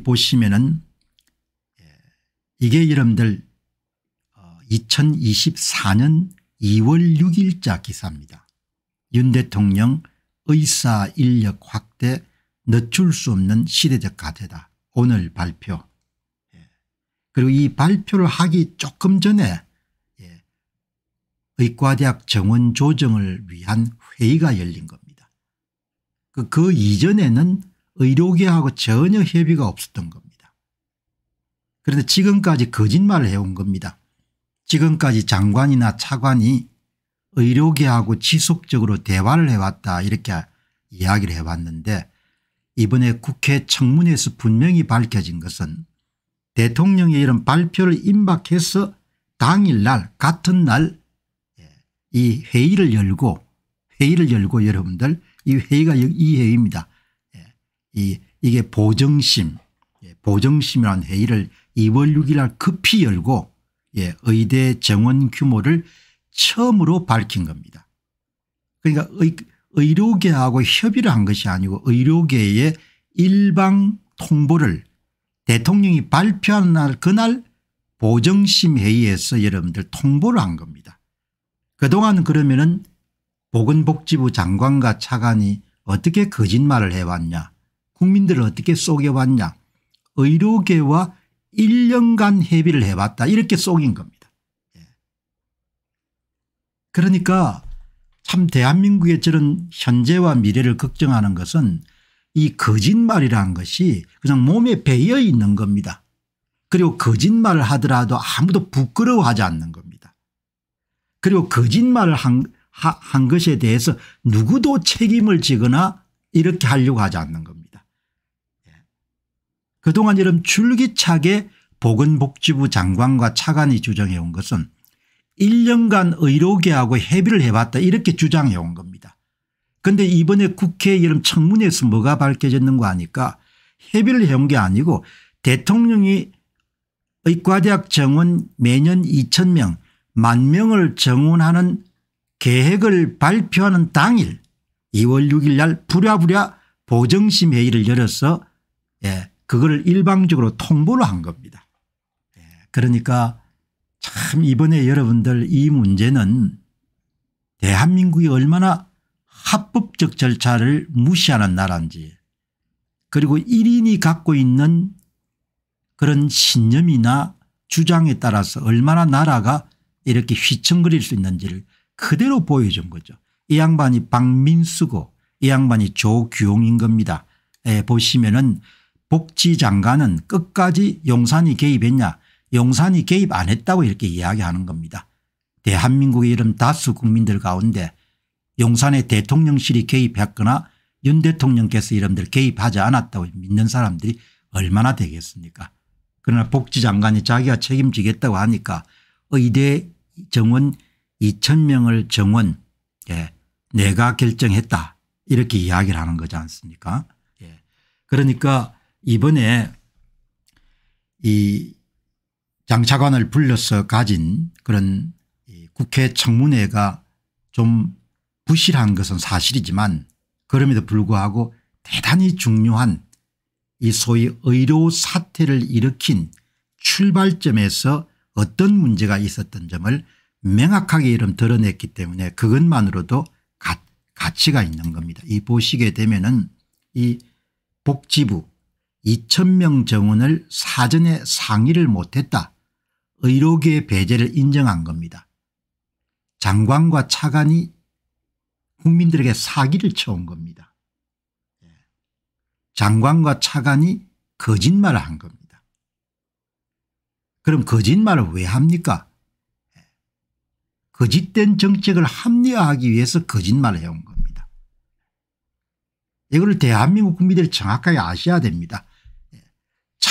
보시면은 예, 이게 여러분들 2024년 2월 6일자 기사입니다. 윤 대통령 의사 인력 확대 늦출 수 없는 시대적 과제다. 오늘 발표. 예. 그리고 이 발표를 하기 조금 전에 예, 의과대학 정원 조정을 위한 회의가 열린 겁니다. 그, 그 이전에는 의료계하고 전혀 협의가 없었던 겁니다. 그런데 지금까지 거짓말을 해온 겁니다. 지금까지 장관이나 차관이 의료계하고 지속적으로 대화를 해왔다 이렇게 이야기를 해왔는데 이번에 국회 청문회에서 분명히 밝혀진 것은 대통령의 이런 발표를 임박해서 당일날 같은 날이 예, 회의를 열고 회의를 열고 여러분들 이 회의가 이 회의입니다. 이 이게 보정심 예, 보정심이라는 회의를 2월 6일 날 급히 열고 예, 의대 정원 규모를 처음으로 밝힌 겁니다. 그러니까 의, 의료계하고 협의를 한 것이 아니고 의료계의 일방 통보를 대통령이 발표하는날 그날 보정심 회의에서 여러분들 통보를 한 겁니다. 그동안 그러면은 보건복지부 장관과 차관이 어떻게 거짓말을 해왔냐 국민들을 어떻게 속여봤냐 의료계와 1년간 협의를 해봤다 이렇게 속인 겁니다. 예. 그러니까 참 대한민국의 저런 현재와 미래를 걱정하는 것은 이 거짓말이라는 것이 그냥 몸에 배어 있는 겁니다. 그리고 거짓말을 하더라도 아무도 부끄러워하지 않는 겁니다. 그리고 거짓말을 한, 한 것에 대해서 누구도 책임을 지거나 이렇게 하려고 하지 않는 겁니다. 그동안 이런 줄기차게 보건복지부 장관과 차관이 주장해온 것은 1년간 의료계하고 협의를 해봤다 이렇게 주장해온 겁니다. 그런데 이번에 국회 이름 청문회에서 뭐가 밝혀졌는가 하니까 협의를 해온 게 아니고 대통령이 의과대학 정원 매년 2천명 만 명을 정원하는 계획을 발표하는 당일 2월 6일 날 부랴부랴 보정심 회의를 열어서 예, 그걸 일방적으로 통보를 한 겁니다. 예, 그러니까 참 이번에 여러분들 이 문제는 대한민국이 얼마나 합법적 절차를 무시하는 나라인지 그리고 1인이 갖고 있는 그런 신념이나 주장에 따라서 얼마나 나라가 이렇게 휘청거릴 수 있는지를 그대로 보여준 거죠. 이 양반이 박민수고 이 양반이 조규용인 겁니다. 예, 보시면은 복지장관은 끝까지 용산이 개입했냐 용산이 개입 안 했다고 이렇게 이야기하는 겁니다. 대한민국의 이런 다수 국민들 가운데 용산의 대통령실이 개입했거나 윤 대통령께서 이름들 개입하지 않았다고 믿는 사람들이 얼마나 되겠습니까 그러나 복지장관이 자기가 책임지겠다고 하니까 의대 정원 2 0 0 0명을 정원 예, 내가 결정했다 이렇게 이야기를 하는 거지 않습니까 예. 그러니까 이번에 이 장차관을 불러서 가진 그런 이 국회 청문회가 좀 부실한 것은 사실이지만 그럼에도 불구하고 대단히 중요한 이 소위 의료 사태를 일으킨 출발점에서 어떤 문제가 있었던 점을 명확하게 이름 드러냈기 때문에 그것만으로도 가, 가치가 있는 겁니다. 이 보시게 되면은 이 복지부 2천명 정원을 사전에 상의를 못했다. 의료계의 배제를 인정한 겁니다. 장관과 차관이 국민들에게 사기를 쳐온 겁니다. 예. 장관과 차관이 거짓말을 한 겁니다. 그럼 거짓말을 왜 합니까? 예. 거짓된 정책을 합리화하기 위해서 거짓말을 해온 겁니다. 이거를 대한민국 국민들이 정확하게 아셔야 됩니다.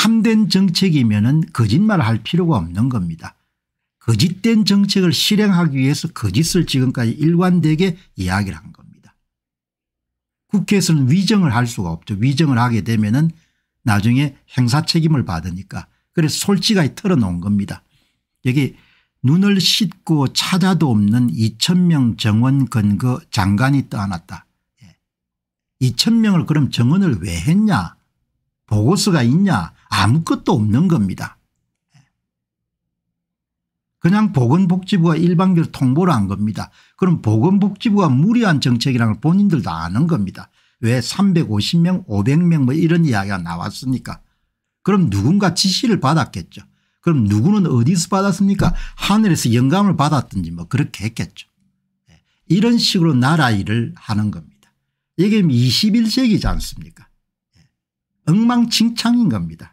참된 정책이면 거짓말을 할 필요가 없는 겁니다. 거짓된 정책을 실행하기 위해서 거짓을 지금까지 일관되게 이야기를 한 겁니다. 국회에서는 위정을 할 수가 없죠. 위정을 하게 되면은 나중에 행사 책임을 받으니까 그래서 솔직하게 털어놓은 겁니다. 여기 눈을 씻고 찾아도 없는 2천명 정원 근거 장관이 떠났다. 2천명을 예. 그럼 정원을 왜 했냐 보고서가 있냐 아무것도 없는 겁니다. 그냥 보건복지부가 일반교으로 통보를 한 겁니다. 그럼 보건복지부가 무리한 정책이라는 걸 본인들도 아는 겁니다. 왜 350명 500명 뭐 이런 이야기가 나왔습니까 그럼 누군가 지시를 받았겠죠. 그럼 누구는 어디서 받았습니까 하늘에서 영감을 받았든지 뭐 그렇게 했겠죠. 예, 이런 식으로 나라 일을 하는 겁니다. 이게 21세기지 않습니까 예, 엉망진창인 겁니다.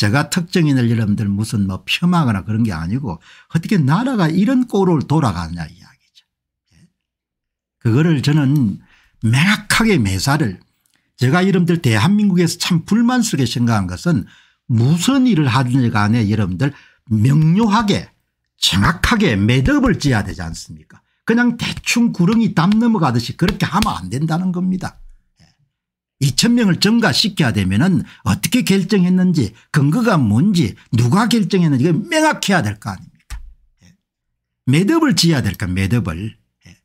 제가 특정인을 여러분들 무슨 뭐 폄하거나 그런 게 아니고 어떻게 나라가 이런 꼴을 돌아가냐 느 이야기죠. 예. 그거를 저는 명확하게 매사를 제가 여러분들 대한민국에서 참 불만스럽게 생각한 것은 무슨 일을 하든지 간에 여러분들 명료하게 정확하게 매듭을 지어야 되지 않습니까 그냥 대충 구렁이 담 넘어가듯이 그렇게 하면 안 된다는 겁니다. 2,000명을 증가시켜야 되면은 어떻게 결정했는지 근거가 뭔지 누가 결정했는지 명확해야 될 거 아닙니까 예. 매듭을 지어야 될까 매듭을 예.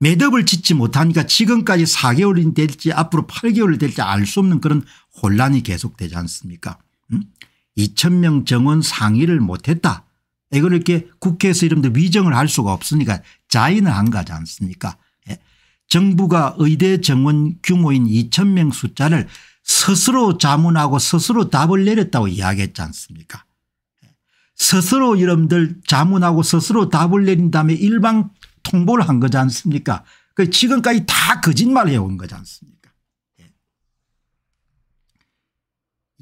매듭을 짓지 못하니까 지금까지 4개월이 될지 앞으로 8개월이 될지 알 수 없는 그런 혼란이 계속되지 않습니까 2 0명 정원 상의를 못했다 이걸 이렇게 국회에서 이름들 위정을 할 수가 없으니까 자인을 한 거지 않습니까 정부가 의대 정원 규모인 2천명 숫자를 스스로 자문하고 스스로 답을 내렸다고 이야기했지 않습니까 스스로 여러분들 자문하고 스스로 답을 내린 다음에 일방 통보를 한 거지 않습니까 그 지금까지 다 거짓말 해온 거지 않습니까 예.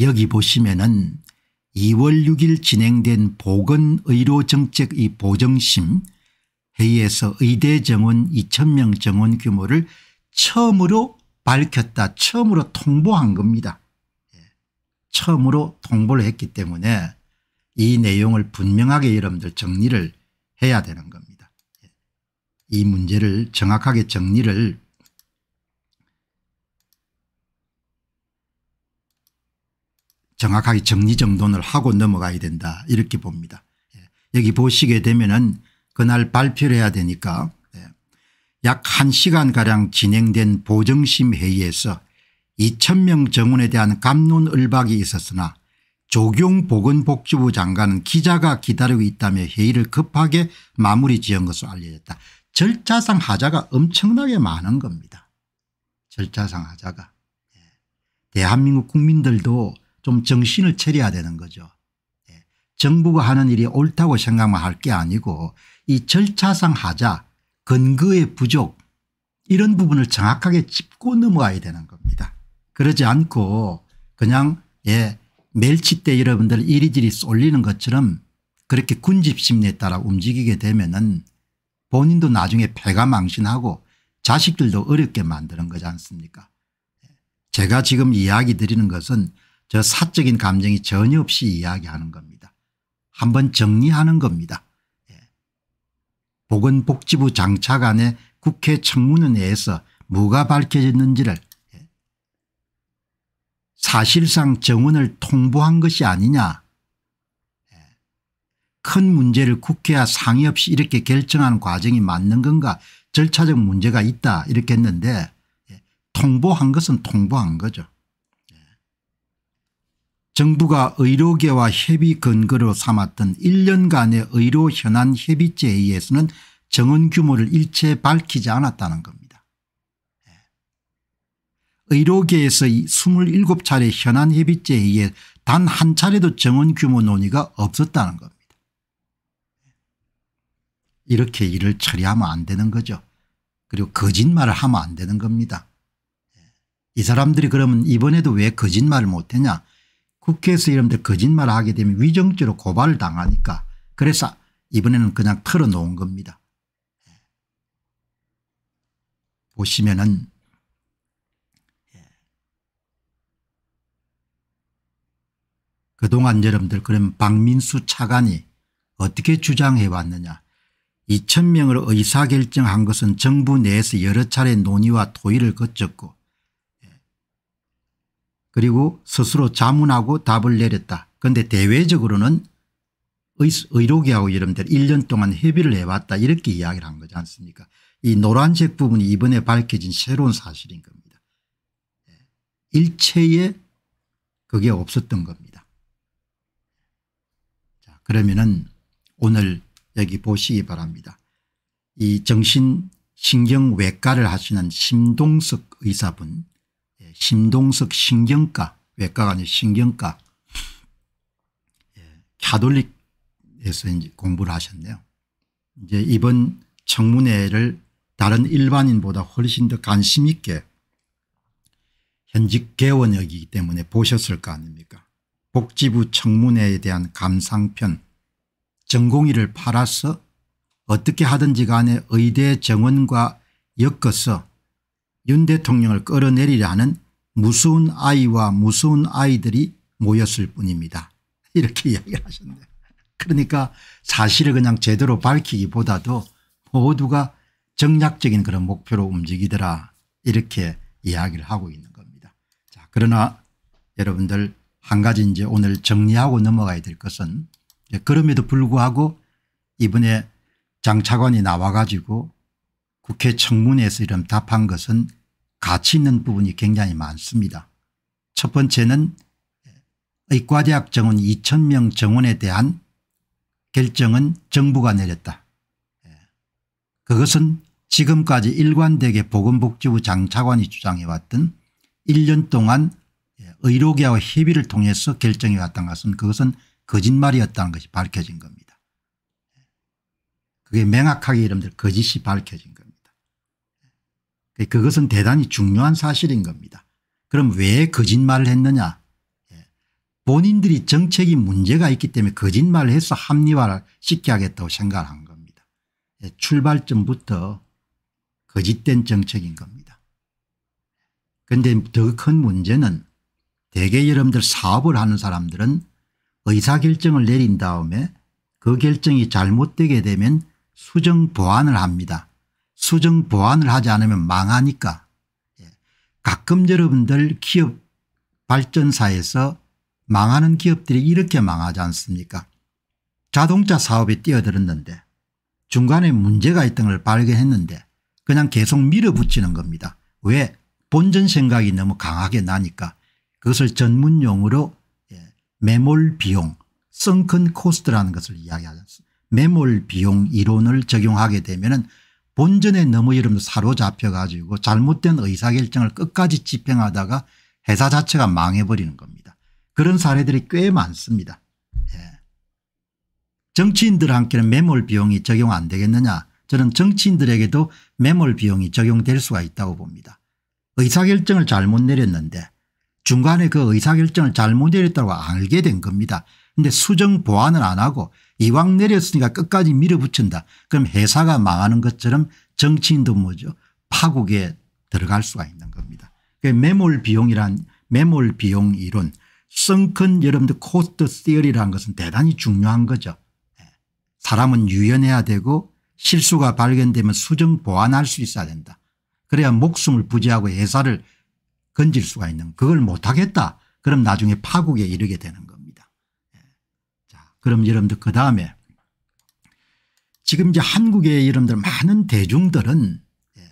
여기 보시면은 2월 6일 진행된 보건의료정책 이 보정심 회의에서 의대 정원 2,000명 정원 규모를 처음으로 밝혔다. 처음으로 통보한 겁니다. 예. 처음으로 통보를 했기 때문에 이 내용을 분명하게 여러분들 정리를 해야 되는 겁니다. 예. 이 문제를 정확하게 정리를 정확하게 정리정돈을 하고 넘어가야 된다 이렇게 봅니다. 예. 여기 보시게 되면 은 그날 발표를 해야 되니까 예. 약 1시간가량 진행된 보정심 회의에서 2천명 정원에 대한 감론을박이 있었으나 조경 보건복지부 장관은 기자가 기다리고 있다며 회의를 급하게 마무리 지은 것으로 알려졌다. 절차상 하자가 엄청나게 많은 겁니다. 절차상 하자가. 예. 대한민국 국민들도 좀 정신을 차려야 되는 거죠. 예. 정부가 하는 일이 옳다고 생각만 할 게 아니고 이 절차상 하자 근거의 부족 이런 부분을 정확하게 짚고 넘어가야 되는 겁니다. 그러지 않고 그냥 예 멸치때 여러분들 이리저리 쏠리는 것처럼 그렇게 군집심리에 따라 움직이게 되면 은 본인도 나중에 배가 망신하고 자식들도 어렵게 만드는 거지 않습니까 제가 지금 이야기 드리는 것은 저 사적인 감정이 전혀 없이 이야기하는 겁니다. 한번 정리하는 겁니다. 보건복지부 장차관의 국회 청문회에서 뭐가 밝혀졌는지를 예, 사실상 정원을 통보한 것이 아니냐 예, 큰 문제를 국회와 상의 없이 이렇게 결정하는 과정이 맞는 건가 절차적 문제가 있다 이렇게 했는데 예, 통보한 것은 통보한 거죠. 정부가 의료계와 협의 근거로 삼았던 1년간의 의료 현안 협의제에 의해서는 정원 규모를 일체 밝히지 않았다는 겁니다. 예. 의료계에서 의 27차례 현안 협의제에 의해 단 한 차례도 정원 규모 논의가 없었다는 겁니다. 예. 이렇게 일을 처리하면 안 되는 거죠. 그리고 거짓말을 하면 안 되는 겁니다. 예. 이 사람들이 그러면 이번에도 왜 거짓말을 못했냐 국회에서 이런들 거짓말을 하게 되면 위정죄로 고발을 당하니까 그래서 이번에는 그냥 털어놓은 겁니다. 보시면은 예. 그동안 여러분들 그럼 박민수 차관이 어떻게 주장해 왔느냐 2천명을 의사결정한 것은 정부 내에서 여러 차례 논의와 토의를 거쳤고 그리고 스스로 자문하고 답을 내렸다. 그런데 대외적으로는 의료계하고 여러분들 1년 동안 협의를 해왔다 이렇게 이야기를 한 거지 않습니까 이 노란색 부분이 이번에 밝혀진 새로운 사실인 겁니다. 예. 일체의 그게 없었던 겁니다. 자 그러면은 오늘 여기 보시기 바랍니다. 이 정신신경외과를 하시는 심동석 의사분 심동석 신경과 외과가 아니라 신경과 가톨릭에서 예, 이제 공부를 하셨네요. 이제 이번 청문회를 다른 일반인보다 훨씬 더 관심 있게 현직 개원역이기 때문에 보셨을 거 아닙니까 복지부 청문회에 대한 감상편 전공의를 팔아서 어떻게 하든지 간에 의대 정원과 엮어서 윤 대통령을 끌어내리라는 무서운 아이와 무서운 아이들이 모였을 뿐입니다. 이렇게 이야기를 하셨네요. 그러니까 사실을 그냥 제대로 밝히기보다도 모두가 정략적인 그런 목표로 움직이더라 이렇게 이야기를 하고 있는 겁니다. 자 그러나 여러분들 한 가지 이제 오늘 정리하고 넘어가야 될 것은 그럼에도 불구하고 이번에 장 차관이 나와 가지고 국회 청문회에서 이런 답한 것은 가치 있는 부분이 굉장히 많습니다. 첫 번째는 의과대학 정원 2 0명 정원에 대한 결정은 정부가 내렸다. 예. 그것은 지금까지 일관되게 보건복지부 장차관이 주장해왔던 1년 동안 의료계와 협의를 통해서 결정해왔던 것은 그것은 거짓말이었다는 것이 밝혀진 겁니다. 예. 그게 명확하게 이름들 거짓이 밝혀진 겁니다. 그것은 대단히 중요한 사실인 겁니다. 그럼 왜 거짓말을 했느냐 예. 본인들이 정책이 문제가 있기 때문에 거짓말을 해서 합리화를 시켜야겠다고 생각한 겁니다. 예, 출발점부터 거짓된 정책인 겁니다. 그런데 더 큰 문제는 대개 여러분들 사업을 하는 사람들은 의사결정을 내린 다음에 그 결정이 잘못되게 되면 수정 보완을 합니다. 수정 보완을 하지 않으면 망하니까 예. 가끔 여러분들 기업 발전사에서 망하는 기업들이 이렇게 망하지 않습니까 자동차 사업에 뛰어들었는데 중간에 문제가 있던 걸 발견했는데 그냥 계속 밀어붙이는 겁니다. 왜 본전 생각이 너무 강하게 나니까 그것을 전문 용어로 예, 매몰 비용 썬큰 코스트라는 것을 이야기하지 않습니까 매몰 비용 이론을 적용하게 되면 은 본전에 너무 여러분 사로잡혀 가지고 잘못된 의사결정을 끝까지 집행하다가 회사 자체가 망해버리는 겁니다. 그런 사례들이 꽤 많습니다. 예. 정치인들한테는 매몰 비용이 적용 안 되겠느냐 저는 정치인들에게도 매몰 비용이 적용될 수가 있다고 봅니다. 의사결정을 잘못 내렸는데 중간에 그 의사결정을 잘못 내렸다고 알게 된 겁니다. 근데 수정 보완을 안 하고 이왕 내렸으니까 끝까지 밀어붙인다. 그럼 회사가 망하는 것처럼 정치인도 뭐죠 파국에 들어갈 수가 있는 겁니다. 매몰 비용이란 매몰 비용 이론 성큰 여러분들 코스트 시어리라는 것은 대단히 중요한 거죠. 예. 사람은 유연해야 되고 실수가 발견되면 수정 보완할 수 있어야 된다. 그래야 목숨을 부지하고 회사를 건질 수가 있는 그걸 못하겠다. 그럼 나중에 파국에 이르게 되는 거. 그럼 여러분들 그 다음에 지금 이제 한국의 여러분들 많은 대중들은 예,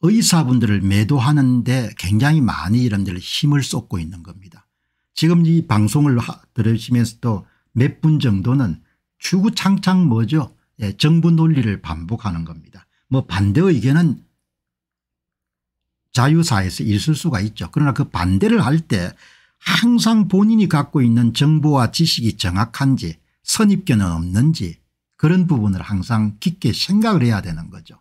의사분들을 매도하는데 굉장히 많이 여러분들 힘을 쏟고 있는 겁니다. 지금 이 방송을 들으시면서도 몇 분 정도는 추구창창 뭐죠 예, 정부 논리를 반복하는 겁니다. 뭐 반대 의견은 자유사에서 있을 수가 있죠. 그러나 그 반대를 할때 항상 본인이 갖고 있는 정보와 지식이 정확한지 선입견은 없는지 그런 부분을 항상 깊게 생각을 해야 되는 거죠.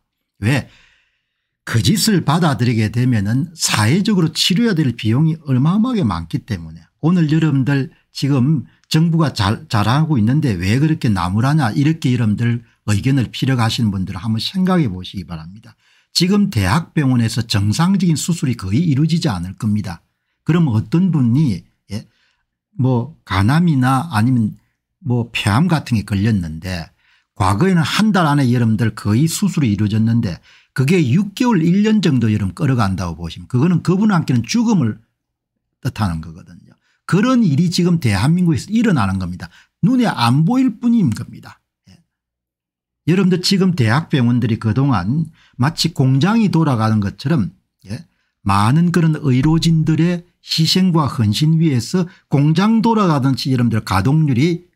왜그짓을 받아들이게 되면 은 사회적으로 치료해야 될 비용이 어마어마하게 많기 때문에 오늘 여러분들 지금 정부가 잘, 잘하고 있는데 왜 그렇게 나무라냐 이렇게 여러분들 의견을 필요하시는분들 한번 생각해 보시기 바랍니다. 지금 대학병원에서 정상적인 수술이 거의 이루어지지 않을 겁니다. 그럼 어떤 분이 예? 뭐 간암이나 아니면 뭐 폐암 같은 게 걸렸는데 과거에는 한 달 안에 여러분들 거의 수술이 이루어졌는데 그게 6개월 1년 정도 여러분 끌어간다고 보시면 그거는 그분한테는 죽음을 뜻하는 거거든요. 그런 일이 지금 대한민국에서 일어나는 겁니다. 눈에 안 보일 뿐인 겁니다. 예. 여러분들 지금 대학병원들이 그동안 마치 공장이 돌아가는 것처럼 예. 많은 그런 의료진들의 희생과 헌신 위에서 공장 돌아가던지 여러분들 가동률이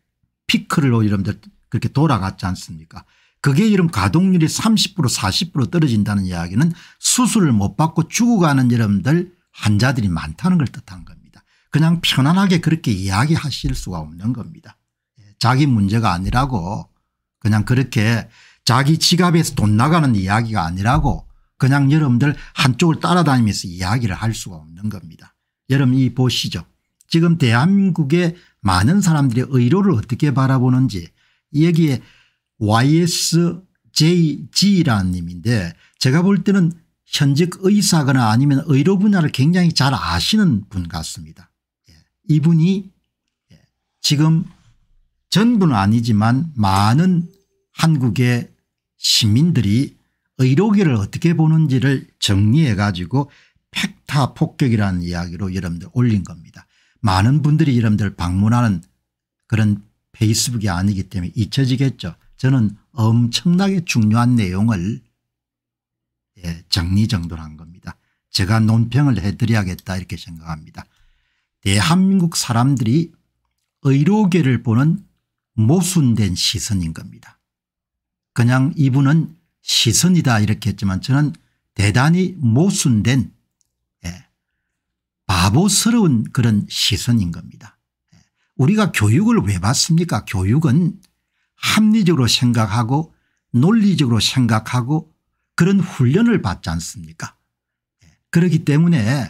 피크를로 여러분들 그렇게 돌아갔지 않습니까 그게 이런 가동률이 30% 40% 떨어진다는 이야기는 수술을 못 받고 죽어가는 여러분들 환자들이 많다는 걸뜻한 겁니다. 그냥 편안하게 그렇게 이야기하실 수가 없는 겁니다. 예, 자기 문제가 아니라고 그냥 그렇게 자기 지갑에서 돈 나가는 이야기가 아니라고 그냥 여러분들 한쪽을 따라다니면서 이야기를 할 수가 없는 겁니다. 여러분 이 보시죠. 지금 대한민국의 많은 사람들이 의료를 어떻게 바라보는지 여기에 YSJG라는 님인데 제가 볼 때는 현직 의사거나 아니면 의료 분야를 굉장히 잘 아시는 분 같습니다. 예. 이분이 예, 지금 전부는 아니지만 많은 한국의 시민들이 의료계를 어떻게 보는지를 정리해 가지고 팩타 폭격이라는 이야기로 여러분들 올린 겁니다. 많은 분들이 여러분들 방문하는 그런 페이스북이 아니기 때문에 잊혀지겠죠. 저는 엄청나게 중요한 내용을 예, 정리정돈한 겁니다. 제가 논평을 해드려야겠다 이렇게 생각합니다. 대한민국 사람들이 의료계를 보는 모순된 시선인 겁니다. 그냥 이분은 시선이다 이렇게 했지만 저는 대단히 모순된 바보스러운 그런 시선인 겁니다. 우리가 교육을 왜 받습니까 교육은 합리적으로 생각하고 논리적으로 생각하고 그런 훈련을 받지 않습니까 그렇기 때문에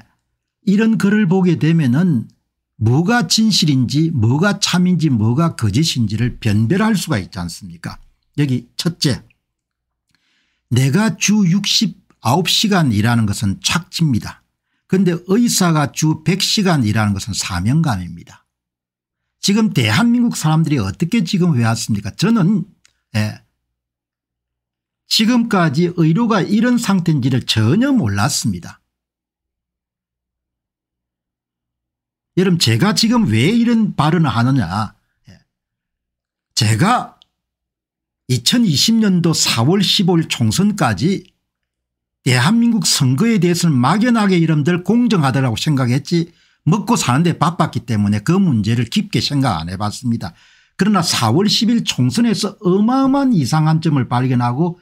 이런 글을 보게 되면 은 뭐가 진실인지 뭐가 참인지 뭐가 거짓인지를 변별할 수가 있지 않습니까 여기 첫째 내가 주 69시간 일하는 것은 착지입니다 근데 의사가 주 100시간 일하는 것은 사명감입니다. 지금 대한민국 사람들이 어떻게 지금 왜 왔습니까 저는 예, 지금까지 의료가 이런 상태인지를 전혀 몰랐습니다. 여러분 제가 지금 왜 이런 발언을 하느냐 예. 제가 2020년도 4월 15일 총선까지 대한민국 선거에 대해서는 막연하게 이름들 공정하다라고 생각했지 먹고 사는데 바빴기 때문에 그 문제를 깊게 생각 안 해봤습니다. 그러나 4월 10일 총선에서 어마어마한 이상한점을 발견하고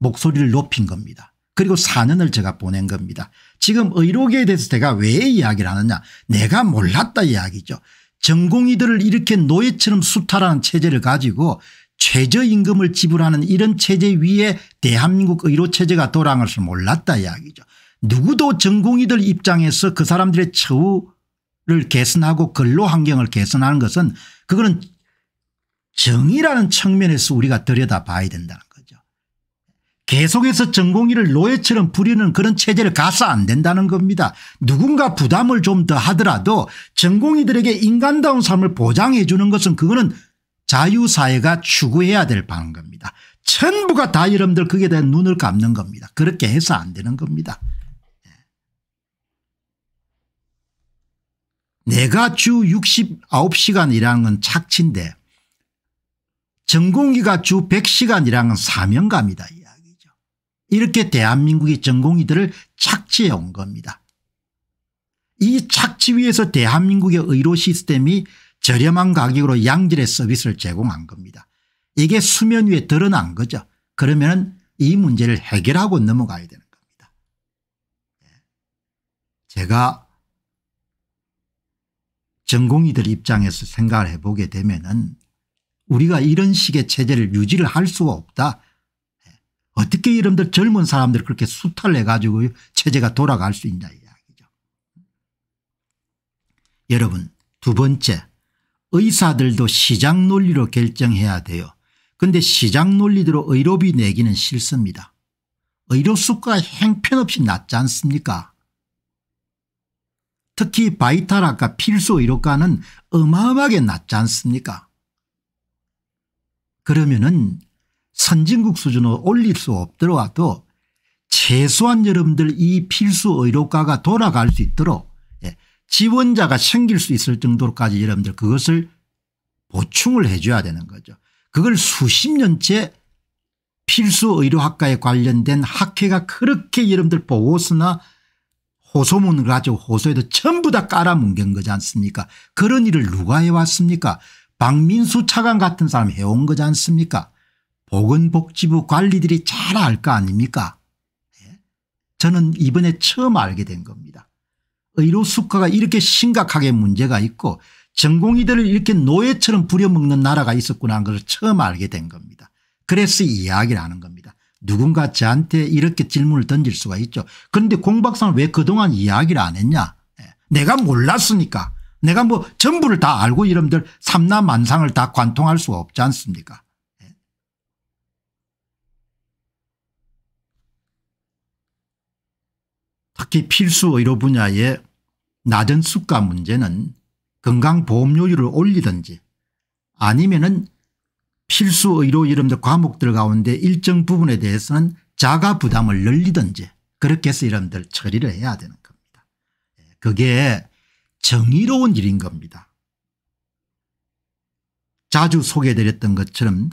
목소리를 높인 겁니다. 그리고 4년을 제가 보낸 겁니다. 지금 의료계에 대해서 제가 왜 이야기를 하느냐 내가 몰랐다 이야기죠. 전공의들을 이렇게 노예처럼 수탈하는 체제를 가지고 최저임금을 지불하는 이런 체제 위에 대한민국 의료체제가 돌아갈 것을 몰랐다 이야기죠. 누구도 전공의들 입장에서 그 사람들의 처우를 개선하고 근로 환경을 개선하는 것은 그거는 정의라는 측면에서 우리가 들여다봐야 된다는 거죠. 계속해서 전공의를 노예처럼 부리는 그런 체제를 가서 안 된다는 겁니다. 누군가 부담을 좀 더 하더라도 전공의들에게 인간다운 삶을 보장해 주는 것은 그거는 자유사회가 추구해야 될 바는 겁니다. 전부가 다 여러분들 그게 대한 눈을 감는 겁니다. 그렇게 해서 안 되는 겁니다. 예. 내가 주 69시간이라는 건 착취인데 전공의가 주 100시간이라는 건 사명감이다 이야기죠. 이렇게 대한민국이 전공의들을 착취해 온 겁니다. 이 착취 위에서 대한민국의 의료 시스템이 저렴한 가격으로 양질의 서비스를 제공한 겁니다. 이게 수면 위에 드러난 거죠. 그러면 이 문제를 해결하고 넘어가야 되는 겁니다. 예. 제가 전공의들 입장에서 생각을 해보게 되면 은 우리가 이런 식의 체제를 유지를 할 수가 없다. 예. 어떻게 이런들 젊은 사람들 그렇게 수탈 해가지고 체제가 돌아갈 수 있냐 이야기죠. 여러분 두 번째 의사들도 시장 논리로 결정해야 돼요. 그런데 시장 논리대로 의료비 내기는 싫습니다. 의료수가 행편없이 낮지 않습니까? 특히 바이탈 아까 필수 의료과는 어마어마하게 낮지 않습니까? 그러면은 선진국 수준으로 올릴 수 없더라도 최소한 여러분들 이 필수 의료과가 돌아갈 수 있도록 지원자가 생길 수 있을 정도로까지 여러분들 그것을 보충을 해 줘야 되는 거죠. 그걸 수십 년째 필수 의료학과에 관련된 학회가 그렇게 여러분들 보고서나 호소문을 가지고 호소에도 전부 다 깔아뭉갠 거지 않습니까 그런 일을 누가 해왔습니까 박민수 차관 같은 사람이 해온 거지 않습니까 보건복지부 관리들이 잘 알 거 아닙니까 예? 저는 이번에 처음 알게 된 겁니다. 의료수가가 이렇게 심각하게 문제가 있고 전공의들을 이렇게 노예처럼 부려먹는 나라가 있었구나 하는 것을 처음 알게 된 겁니다. 그래서 이야기를 하는 겁니다. 누군가 저한테 이렇게 질문을 던질 수가 있죠. 그런데 공박사는 왜 그동안 이야기를 안 했냐. 예. 내가 몰랐으니까. 내가 뭐 전부를 다 알고 이름들 삼남만상을 다 관통할 수 없지 않습니까 특히 필수 의료 분야의 낮은 수가 문제는 건강보험료율을 올리든지 아니면은 필수 의료 이름들 과목들 가운데 일정 부분에 대해서는 자가 부담을 늘리든지 그렇게 해서 이름들 처리를 해야 되는 겁니다. 예, 그게 정의로운 일인 겁니다. 자주 소개드렸던 것처럼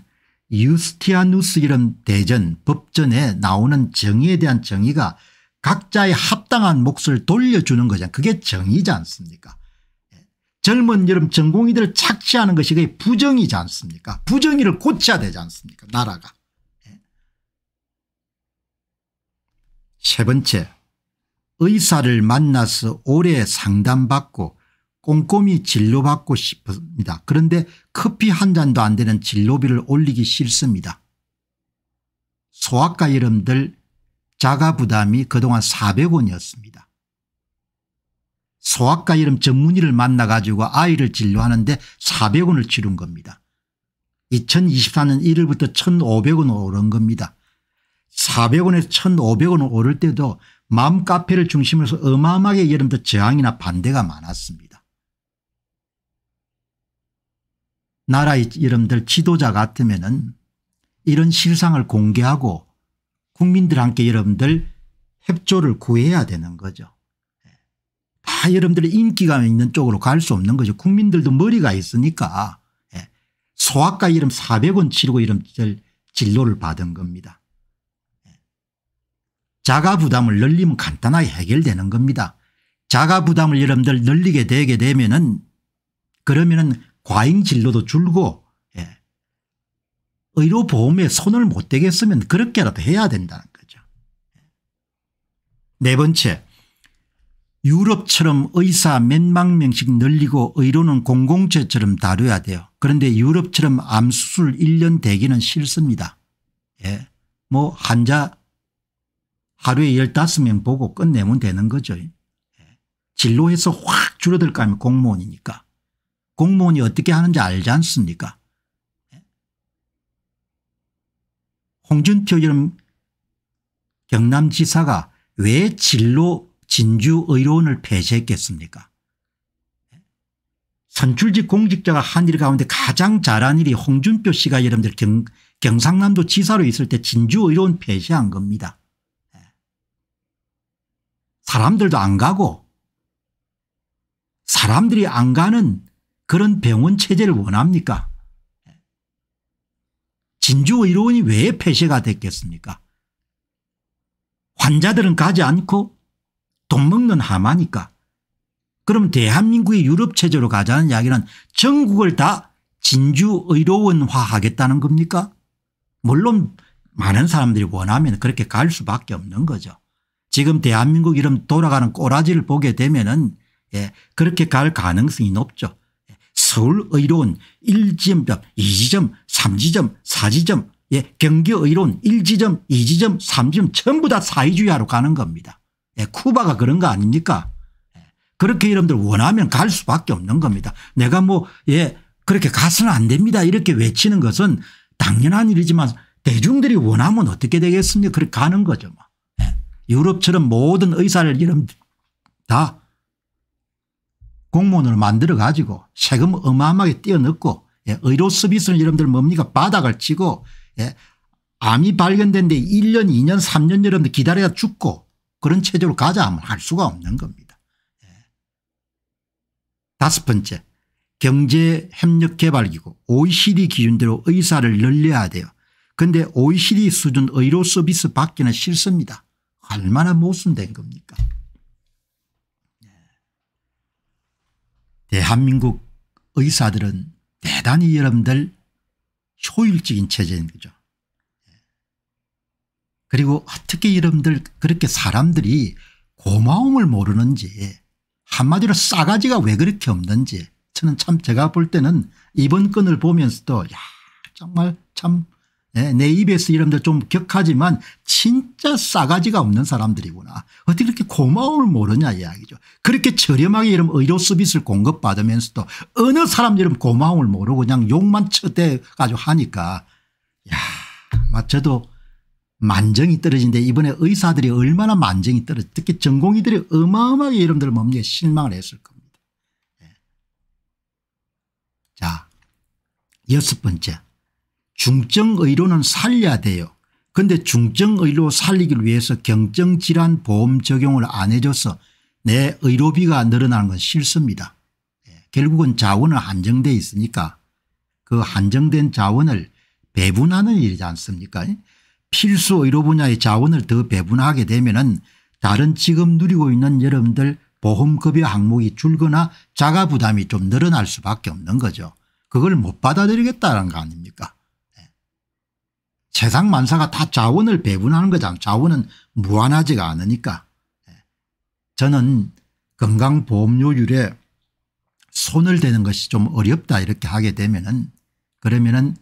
유스티아누스 이름 대전 법전에 나오는 정의에 대한 정의가 각자의 합당한 몫을 돌려주는 거잖아요. 그게 정의지 않습니까 예. 젊은 여름 전공의들을 착취하는 것이 그게 부정이지 않습니까 부정의를 고쳐야 되지 않습니까 나라가. 예. 세 번째 의사를 만나서 오래 상담받고 꼼꼼히 진료받고 싶습니다. 그런데 커피 한 잔도 안 되는 진료비를 올리기 싫습니다. 소아과 여러분들 자가 부담이 그동안 400원이었습니다. 소아과 이름 전문의를 만나 가지고 아이를 진료하는데 400원을 치른 겁니다. 2024년 1일부터 1500원 오른 겁니다. 400원에서 1500원 오를 때도 맘 카페를 중심으로 해서 어마어마하게 여러분들 저항이나 반대가 많았습니다. 나라의 여러분들 지도자 같으면 은 이런 실상을 공개하고 국민들한테 여러분들 협조를 구해야 되는 거죠. 다 여러분들의 인기가 있는 쪽으로 갈 수 없는 거죠. 국민들도 머리가 있으니까 예. 소아과 이름 400원 치르고 이름 진로를 받은 겁니다. 예. 자가 부담을 늘리면 간단하게 해결되는 겁니다. 자가 부담을 여러분들 늘리게 되게 되면은 그러면은 과잉 진로도 줄고 의료보험에 손을 못 대겠으면 그렇게라도 해야 된다는 거죠. 네 번째 유럽처럼 의사 몇만 명씩 늘리고 의료는 공공체처럼 다뤄야 돼요. 그런데 유럽처럼 암수술 1년 대기는 싫습니다. 예. 뭐 환자 하루에 15명 보고 끝내면 되는 거죠. 예. 진로에서 확줄어들거아니면 공무원이니까. 공무원이 어떻게 하는지 알지 않습니까 홍준표 이름 경남지사가 왜 진로 진주의료원을 폐쇄했겠습니까 선출직 공직자가 한 일 가운데 가장 잘한 일이 홍준표 씨가 여러분들 경, 경상남도 지사로 있을 때 진주의료원 폐쇄한 겁니다. 사람들도 안 가고 사람들이 안 가는 그런 병원 체제를 원합니까 진주의료원이 왜 폐쇄가 됐겠습니까 환자들은 가지 않고 돈 먹는 하마니까 그럼 대한민국의 유럽 체제로 가자는 이야기는 전국을 다 진주의료원화 하겠다는 겁니까 물론 많은 사람들이 원하면 그렇게 갈 수밖에 없는 거죠. 지금 대한민국 이름 돌아가는 꼬라지를 보게 되면 은 예, 그렇게 갈 가능성이 높죠. 서울의료원 1지점 2지점 3지점 4지점 예, 경기의료원 1지점 2지점 3지점 전부 다사회주의하러 가는 겁니다. 예, 쿠바가 그런 거 아닙니까 예, 그렇게 여러분들 원하면 갈 수밖에 없는 겁니다. 내가 뭐 예, 그렇게 가서는 안 됩니다 이렇게 외치는 것은 당연한 일이지만 대중들이 원하면 어떻게 되겠습니까 그렇게 가는 거죠. 뭐. 예, 유럽처럼 모든 의사를 이름 다 공무원으로 만들어 가지고 세금 어마어마하게 떼어넣고 예, 의료 서비스는 여러분들 뭡니까 바닥을 치고 예, 암이 발견된 데 1년 2년 3년 여러분들 기다려야 죽고 그런 체제로 가자 하면 할 수가 없는 겁니다. 예. 다섯 번째 경제협력개발기구 OECD 기준대로 의사를 늘려야 돼요. 그런데 OECD 수준 의료 서비스 받기는 싫습니다. 얼마나 모순된 겁니까 대한민국 의사들은 대단히 여러분들 효율적인 체제인 거죠. 그리고 어떻게 여러분들 그렇게 사람들이 고마움을 모르는지 한마디로 싸가지가 왜 그렇게 없는지 저는 참 제가 볼 때는 이번 건을 보면서도 야 정말 참 네, 내 입에서 이름들 좀 격하지만 진짜 싸가지가 없는 사람들이구나. 어떻게 이렇게 고마움을 모르냐 이야기죠. 그렇게 저렴하게 이런 의료 서비스를 공급받으면서도 어느 사람 들은 고마움을 모르고 그냥 욕만 쳐대가지고 하니까 야 마쳐도 만정이 떨어진데 이번에 의사들이 얼마나 만정이 떨어지 특히 전공의들이 어마어마하게 이름들 몸에 실망을 했을 겁니다. 네. 자 여섯 번째 중증의료는 살려야 돼요. 그런데 중증의료 살리기 위해서 경증질환 보험 적용을 안 해줘서 내 의료비가 늘어나는 건 싫습니다. 예, 결국은 자원은 한정돼 있으니까 그 한정된 자원을 배분하는 일이지 않습니까 필수 의료 분야의 자원을 더 배분하게 되면 은 다른 지금 누리고 있는 여러분들 보험급여 항목이 줄거나 자가부담이 좀 늘어날 수밖에 없는 거죠. 그걸 못 받아들이겠다는 거 아닙니까 세상 만사가 다 자원을 배분하는 거잖아. 자원은 무한하지가 않으니까. 예. 저는 건강보험료율에 손을 대는 것이 좀 어렵다 이렇게 하게 되면은 그러면은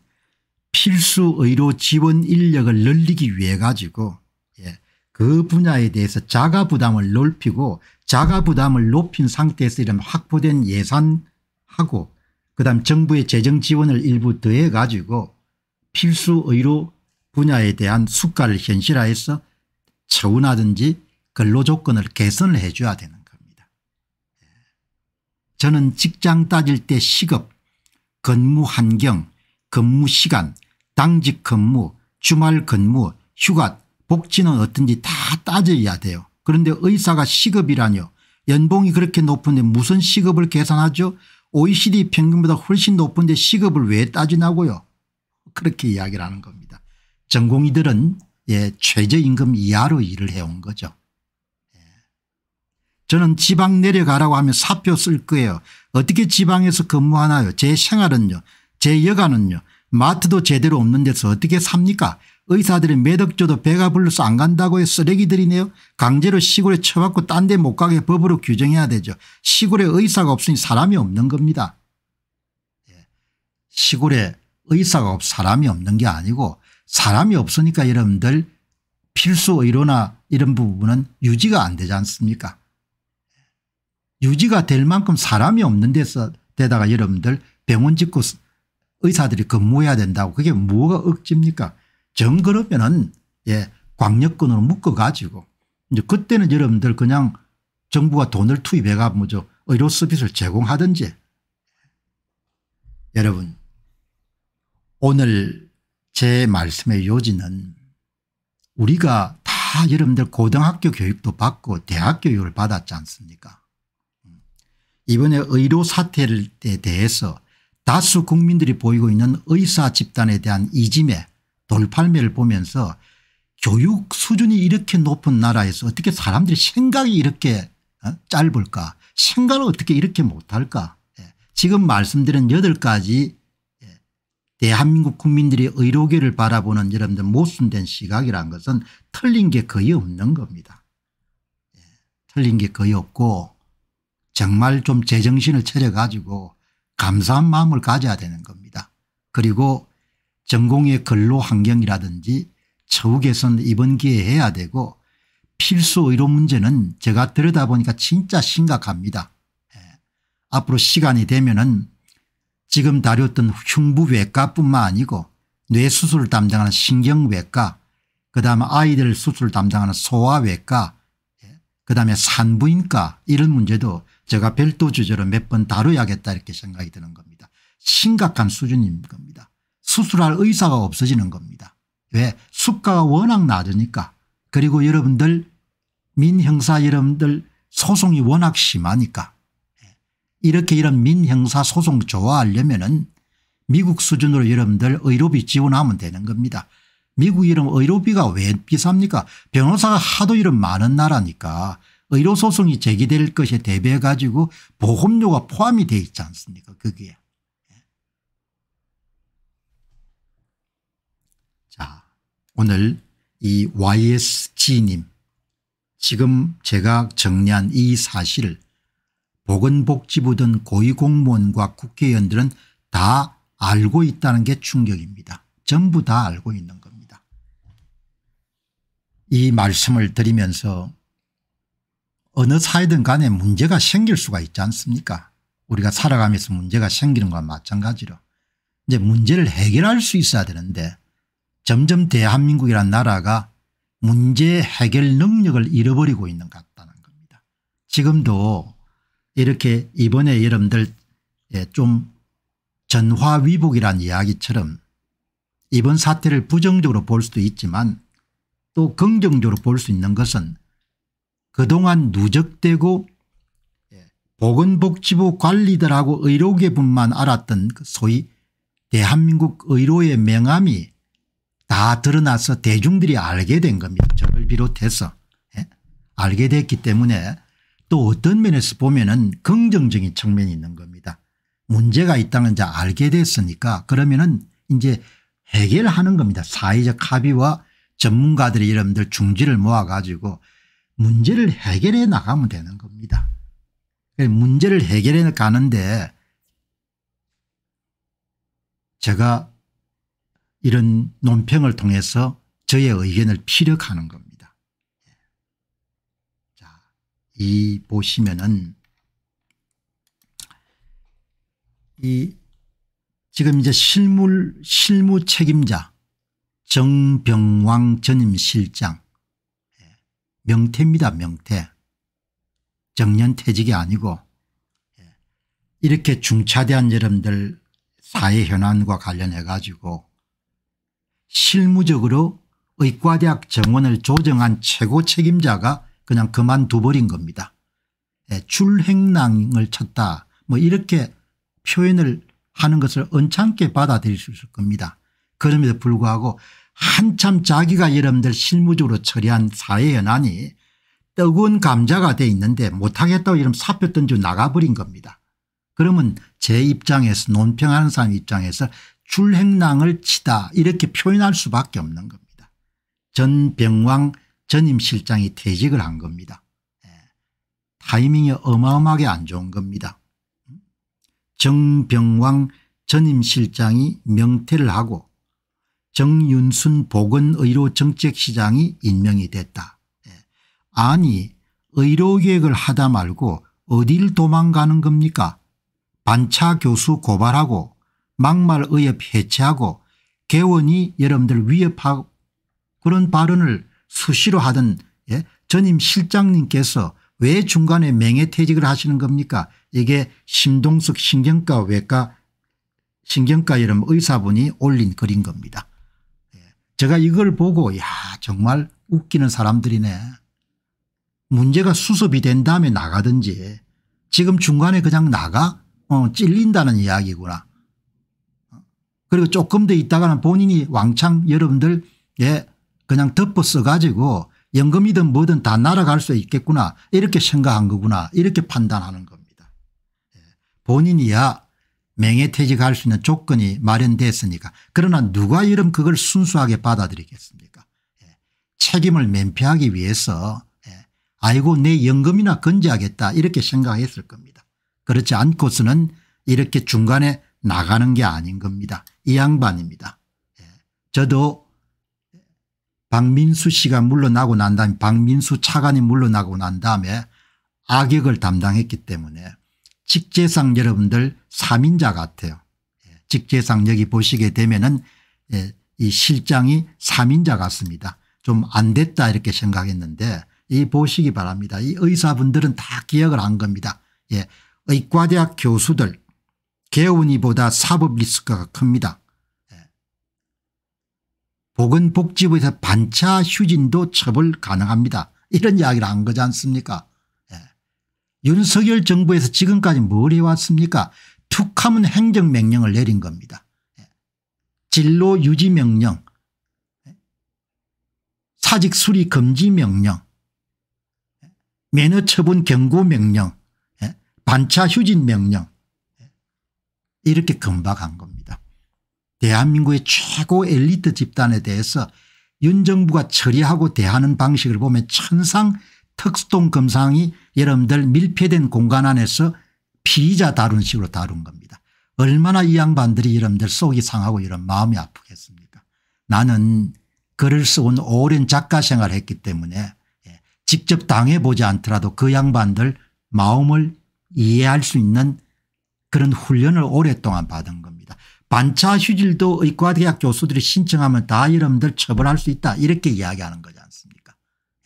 필수 의료 지원 인력을 늘리기 위해 가지고 예, 그 분야에 대해서 자가 부담을 높이고 자가 부담을 높인 상태에서 이런 확보된 예산하고 그다음 정부의 재정 지원을 일부 더해 가지고 필수 의료 분야에 대한 수가를 현실화해서 처우라든지 근로 조건을 개선을 해 줘야 되는 겁니다. 저는 직장 따질 때 시급, 근무 환경, 근무 시간, 당직 근무, 주말 근무, 휴가, 복지는 어떤지 다 따져야 돼요. 그런데 의사가 시급이라뇨. 연봉이 그렇게 높은데 무슨 시급을 계산하죠? OECD 평균보다 훨씬 높은데 시급을 왜 따지냐고요. 그렇게 이야기를 하는 겁니다. 전공의들은 예, 최저임금 이하로 일을 해온 거죠. 예. 저는 지방 내려가라고 하면 사표 쓸 거예요. 어떻게 지방에서 근무하나요 제 생활은요 제 여가는요 마트도 제대로 없는 데서 어떻게 삽니까 의사들이 매덕줘도 배가 불러서 안 간다고 해 쓰레기들이네요. 강제로 시골에 쳐받고 딴 데 못 가게 법으로 규정해야 되죠. 시골에 의사가 없으니 사람이 없는 겁니다. 예. 시골에 의사가 없 사람이 없는 게 아니고 사람이 없으니까 여러분들 필수 의료나 이런 부분은 유지가 안 되지 않습니까 유지가 될 만큼 사람이 없는 데서 데다가 여러분들 병원 짓고 의사들이 근무해야 된다고 그게 뭐가 억지입니까 정 그러면은 예 광역권으로 묶어가지고 이제 그때는 여러분들 그냥 정부가 돈을 투입해가 뭐죠 의료 서비스를 제공하든지 여러분 오늘 제 말씀의 요지는 우리가 다 여러분들 고등학교 교육도 받고 대학 교육을 받았지 않습니까 이번에 의료 사태에 대해서 다수 국민들이 보이고 있는 의사 집단에 대한 이짐의 돌팔매를 보면서 교육 수준이 이렇게 높은 나라에서 어떻게 사람들이 생각이 이렇게 어, 짧을까 생각을 어떻게 이렇게 못할까 예. 지금 말씀드린 8가지 대한민국 국민들이 의료계를 바라보는 여러분들 모순된 시각이란 것은 틀린 게 거의 없는 겁니다. 예. 틀린 게 거의 없고 정말 좀 제정신을 차려가지고 감사한 마음을 가져야 되는 겁니다. 그리고 전공의 근로 환경이라든지 처우개선 이번 기회에 해야 되고 필수 의료 문제는 제가 들여다보니까 진짜 심각합니다. 예. 앞으로 시간이 되면은 지금 다뤘던 흉부외과뿐만 아니고 뇌수술 을 담당하는 신경외과 그다음 에 아이들 수술 을 담당하는 소아외과 예, 그다음에 산부인과 이런 문제도 제가 별도 주제로 몇 번 다뤄야겠다 이렇게 생각이 드는 겁니다. 심각한 수준인 겁니다. 수술할 의사가 없어지는 겁니다. 왜 수가가 워낙 낮으니까 그리고 여러분들 민형사 여러분들 소송이 워낙 심하니까 이렇게 이런 민형사 소송 좋아하려면 은 미국 수준으로 여러분들 의료비 지원하면 되는 겁니다. 미국 이름 의료비가 왜 비쌉니까 변호사가 하도 이름 많은 나라니까 의료소송이 제기될 것에 대비해 가지고 보험료가 포함이 돼 있지 않습니까 거기에. 예. 자 오늘 이 ysg님 지금 제가 정리한 이 사실을 보건복지부든 고위공무원과 국회의원들은 다 알고 있다는 게 충격입니다. 전부 다 알고 있는 겁니다. 이 말씀을 드리면서 어느 사회든 간에 문제가 생길 수가 있지 않습니까 우리가 살아가면서 문제가 생기는 것과 마찬가지로 이제 문제를 해결할 수 있어야 되는데 점점 대한민국이란 나라가 문제 해결 능력을 잃어버리고 있는 것 같다는 겁니다. 지금도 이렇게 이번에 여러분들 예, 좀 전화위복이란 이야기처럼 이번 사태를 부정적으로 볼 수도 있지만 또 긍정적으로 볼 수 있는 것은 그동안 누적되고 예, 보건복지부 관리들하고 의료계분만 알았던 그 소위 대한민국 의료의 명함이다 드러나서 대중들이 알게 된 겁니다. 저를 비롯해서 예? 알게 됐기 때문에 또 어떤 면에서 보면은 긍정적인 측면이 있는 겁니다. 문제가 있다는 자 알게 됐으니까 그러면은 이제 해결하는 겁니다. 사회적 합의와 전문가들이 여러분들 중지를 모아 가지고 문제를 해결해 나가면 되는 겁니다. 문제를 해결해 가는데 제가 이런 논평을 통해서 저의 의견을 피력하는 겁니다. 이 보시면은 이 지금 이제 실물 실무 책임자 정병왕 전임 실장 예, 명태입니다 명태 정년 퇴직이 아니고 예, 이렇게 중차대한 여러분들 사회 현안과 관련해 가지고 실무적으로 의과대학 정원을 조정한 최고 책임자가 그냥 그만둬버린 겁니다. 예, 출행랑을 찾다 뭐 이렇게 표현을 하는 것을 언짢게 받아들일 수 겁니다. 그럼에도 불구하고 한참 자기가 여러분들 실무적으로 처리한 사회 현안이 뜨거운 감자가 돼 있는데 못하겠다고 이러 사표 던져 나가버린 겁니다. 그러면 제 입장에서 논평하는 사람 입장에서 줄행랑을 치다 이렇게 표현할 수밖에 없는 겁니다. 전병왕 전임 실장이 퇴직을 한 겁니다. 예. 타이밍이 어마어마하게 안 좋은 겁니다. 정병왕 전임 실장이 명퇴를 하고 정윤순 보건의료 정책시장이 임명이 됐다. 예. 아니 의료계획을 하다 말고 어딜 도망가는 겁니까 반차 교수 고발하고 막말 의협 해체하고 개원이 여러분들 위협하고 그런 발언을 수시로 하던 예? 전임 실장님께서 왜 중간에 맹해퇴직을 하시는 겁니까 이게 심동석 신경과 외과 신경과 여름 의사분이 올린 글인 겁니다. 예. 제가 이걸 보고 야 정말 웃기는 사람들이네. 문제가 수습이 된 다음에 나가든지 지금 중간에 그냥 나가 어, 찔린다는 이야기구나. 어, 그리고 조금 더 있다가는 본인이 왕창 여러분들 예 그냥 덮어 써가지고 연금이든 뭐든 다 날아갈 수 있겠구나 이렇게 생각한 거구나 이렇게 판단하는 겁니다. 예. 본인이야 명예퇴직할 수 있는 조건이 마련됐으니까 그러나 누가 이름 그걸 순수하게 받아들이겠습니까 예. 책임을 면피하기 위해서 예. 아이고 내 연금이나 건재하겠다 이렇게 생각했을 겁니다. 그렇지 않고서는 이렇게 중간에 나가는 게 아닌 겁니다. 이 양반입니다. 저도 박민수 씨가 물러나고 난 다음에 박민수 차관이 물러나고 난 다음에 악역을 담당했기 때문에 직제상 여러분들 3인자 같아요. 예, 직제상 여기 보시게 되면은 예, 이 실장이 3인자 같습니다. 좀 안 됐다 이렇게 생각했는데 이 보시기 바랍니다. 이 의사분들은 다 기억을 한 겁니다. 예. 의과대학 교수들 개운이보다 사법 리스크가 큽니다. 보건복지부에서 반차 휴진도 처벌 가능합니다. 이런 이야기를 한 거지 않습니까 예. 윤석열 정부에서 지금까지 뭘 해왔습니까 툭하면 행정명령을 내린 겁니다. 예. 진로유지명령 예. 사직수리금지명령 매너처분 예. 경고명령 예. 반차휴진명령 예. 이렇게 금박한 겁니다. 대한민국의 최고 엘리트 집단에 대해서 윤 정부가 처리하고 대하는 방식을 보면 천상 특수통 검상이 여러분들 밀폐된 공간 안에서 피의자 다루는 식으로 다룬 겁니다. 얼마나 이 양반들이 여러분들 속이 상하고 이런 마음이 아프겠습니까 나는 글을 쓰온 오랜 작가 생활을 했기 때문에 예, 직접 당해보지 않더라도 그 양반들 마음을 이해할 수 있는 그런 훈련을 오랫동안 받은 것 반차 휴질도 의과대학 교수들이 신청하면 다 여러분들 처벌할 수 있다 이렇게 이야기하는 거지 않습니까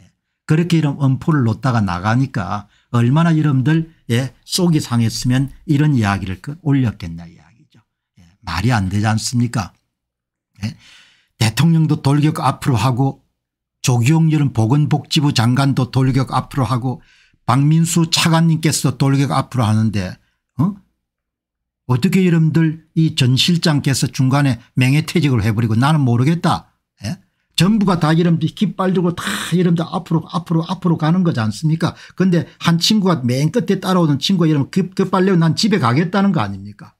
예. 그렇게 이런 엄포를 놓다가 나가니까 얼마나 여러분들 예, 속이 상했으면 이런 이야기를 그올렸겠냐 이야기죠 예. 말이 안 되지 않습니까 예. 대통령도 돌격 앞으로 하고 조기용 여름 보건복지부 장관도 돌격 앞으로 하고 박민수 차관님께서도 돌격 앞으로 하는데 어? 어떻게 여러분들 이 전 실장께서 중간에 맹해퇴직을 해버리고 나는 모르겠다. 예? 전부가 다 여러분들 깃발 들고 다 여러분들 앞으로 앞으로 앞으로 가는 거지 않습니까 그런데 한 친구가 맨 끝에 따라오는 친구가 여러분 급발 내고 난 집에 가겠다는 거 아닙니까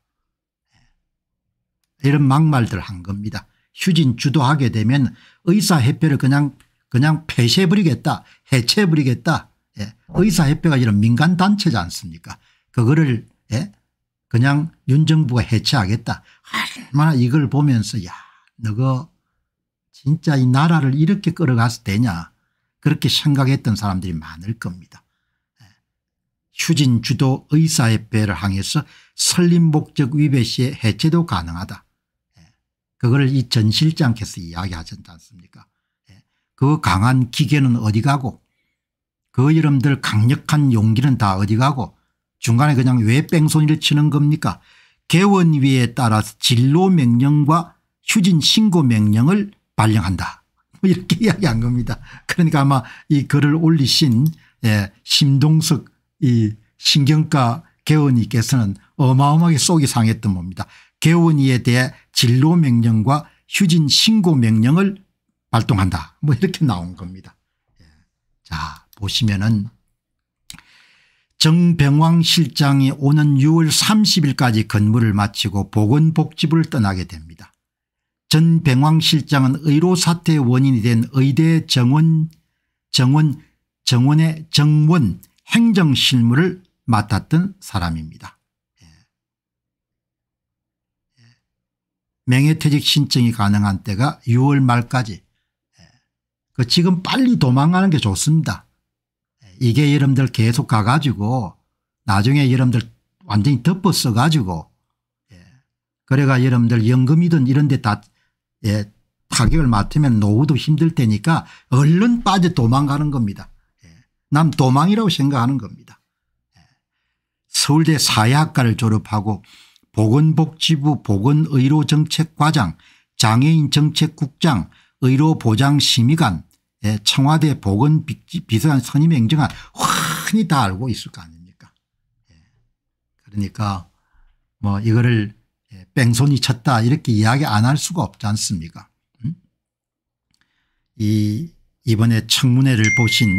예. 이런 막말들 한 겁니다. 휴진 주도하게 되면 의사협회를 그냥 그냥 폐쇄해버리겠다 해체해버리겠다 예. 의사협회가 이런 민간단체지 않습니까 그거를 예? 그냥 윤 정부가 해체하겠다. 얼마나 이걸 보면서 야 너가 진짜 이 나라를 이렇게 끌어가서 되냐 그렇게 생각했던 사람들이 많을 겁니다. 예. 휴진 주도 의사협회를 항해서 설립 목적 위배 시에 해체도 가능하다. 예. 그걸 이전 실장께서 이야기하지 않습니까 예. 그 강한 기계는 어디 가고 그 이름들 강력한 용기는 다 어디 가고 중간에 그냥 왜 뺑소니를 치는 겁니까 개원위에 따라 진로 명령과 휴진 신고 명령을 발령한다 뭐 이렇게 이야기한 겁니다. 그러니까 아마 이 글을 올리신 예, 심동석 이 신경과 개원이께서는 어마어마하게 속이 상했던 겁니다. 개원이에 대해 진로 명령과 휴진 신고 명령을 발동한다. 뭐 이렇게 나온 겁니다. 예. 자 보시면은 정병왕 실장이 오는 6월 30일까지 근무를 마치고 보건복지부를 떠나게 됩니다. 전병왕 실장은 의료 사태의 원인이 된 의대 정원 정원 정원의 정원 행정실무를 맡았던 사람입니다. 예. 예. 명예퇴직 신청이 가능한 때가 6월 말까지 예. 그 지금 빨리 도망가는 게 좋습니다. 이게 여러분들 계속 가가지고 나중에 여러분들 완전히 덮어 써가지고 예. 그래가 여러분들 연금이든 이런 데다 예. 타격을 맡으면 노후도 힘들 테니까 얼른 빠져 도망가는 겁니다. 예. 남 도망이라고 생각하는 겁니다. 예. 서울대 사회학과를 졸업하고 보건복지부 보건의료정책과장 장애인정책국장 의료보장심의관 예, 청와대 보건 비서관 선임 행정안 흔히다 알고 있을 거 아닙니까. 예. 그러니까 뭐 이거를 예, 뺑소니 쳤다 이렇게 이야기 안 할 수가 없지 않습니까. 음? 이 이번에 청문회를 보신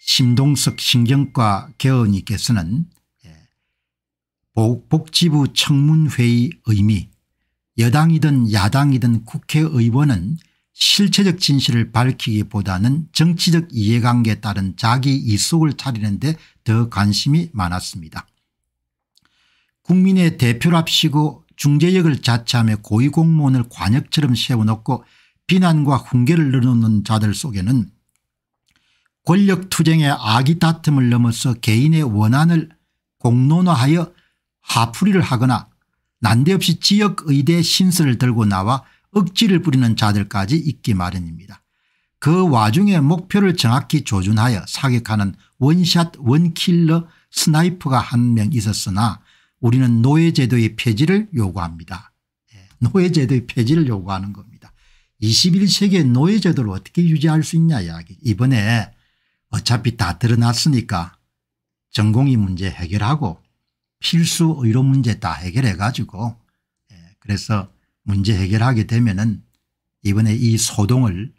심동석 신경과 개원님께서는 복지부 청문회의 의미 여당이든 야당이든 국회의원은 실체적 진실을 밝히기보다는 정치적 이해관계에 따른 자기 이속을 차리는 데 더 관심이 많았습니다. 국민의 대표랍시고 중재역을 자처하며 고위공무원을 관역처럼 세워놓고 비난과 훈계를 늘어놓는 자들 속에는 권력투쟁의 악의 다툼을 넘어서 개인의 원한을 공론화하여 하풀이를 하거나 난데없이 지역의대 신설을 들고 나와 억지를 부리는 자들까지 있기 마련입니다. 그 와중에 목표를 정확히 조준하여 사격하는 원샷 원킬러 스나이퍼가 한 명 있었으나 우리는 노예제도의 폐지를 요구합니다. 예, 노예제도의 폐지를 요구하는 겁니다. 21세기의 노예제도를 어떻게 유지할 수 있냐 이야기 이번에 어차피 다 드러났으니까 전공이 문제 해결하고 필수 의료 문제 다 해결해 가지고 예, 그래서 문제 해결하게 되면은 이번에 이 소동을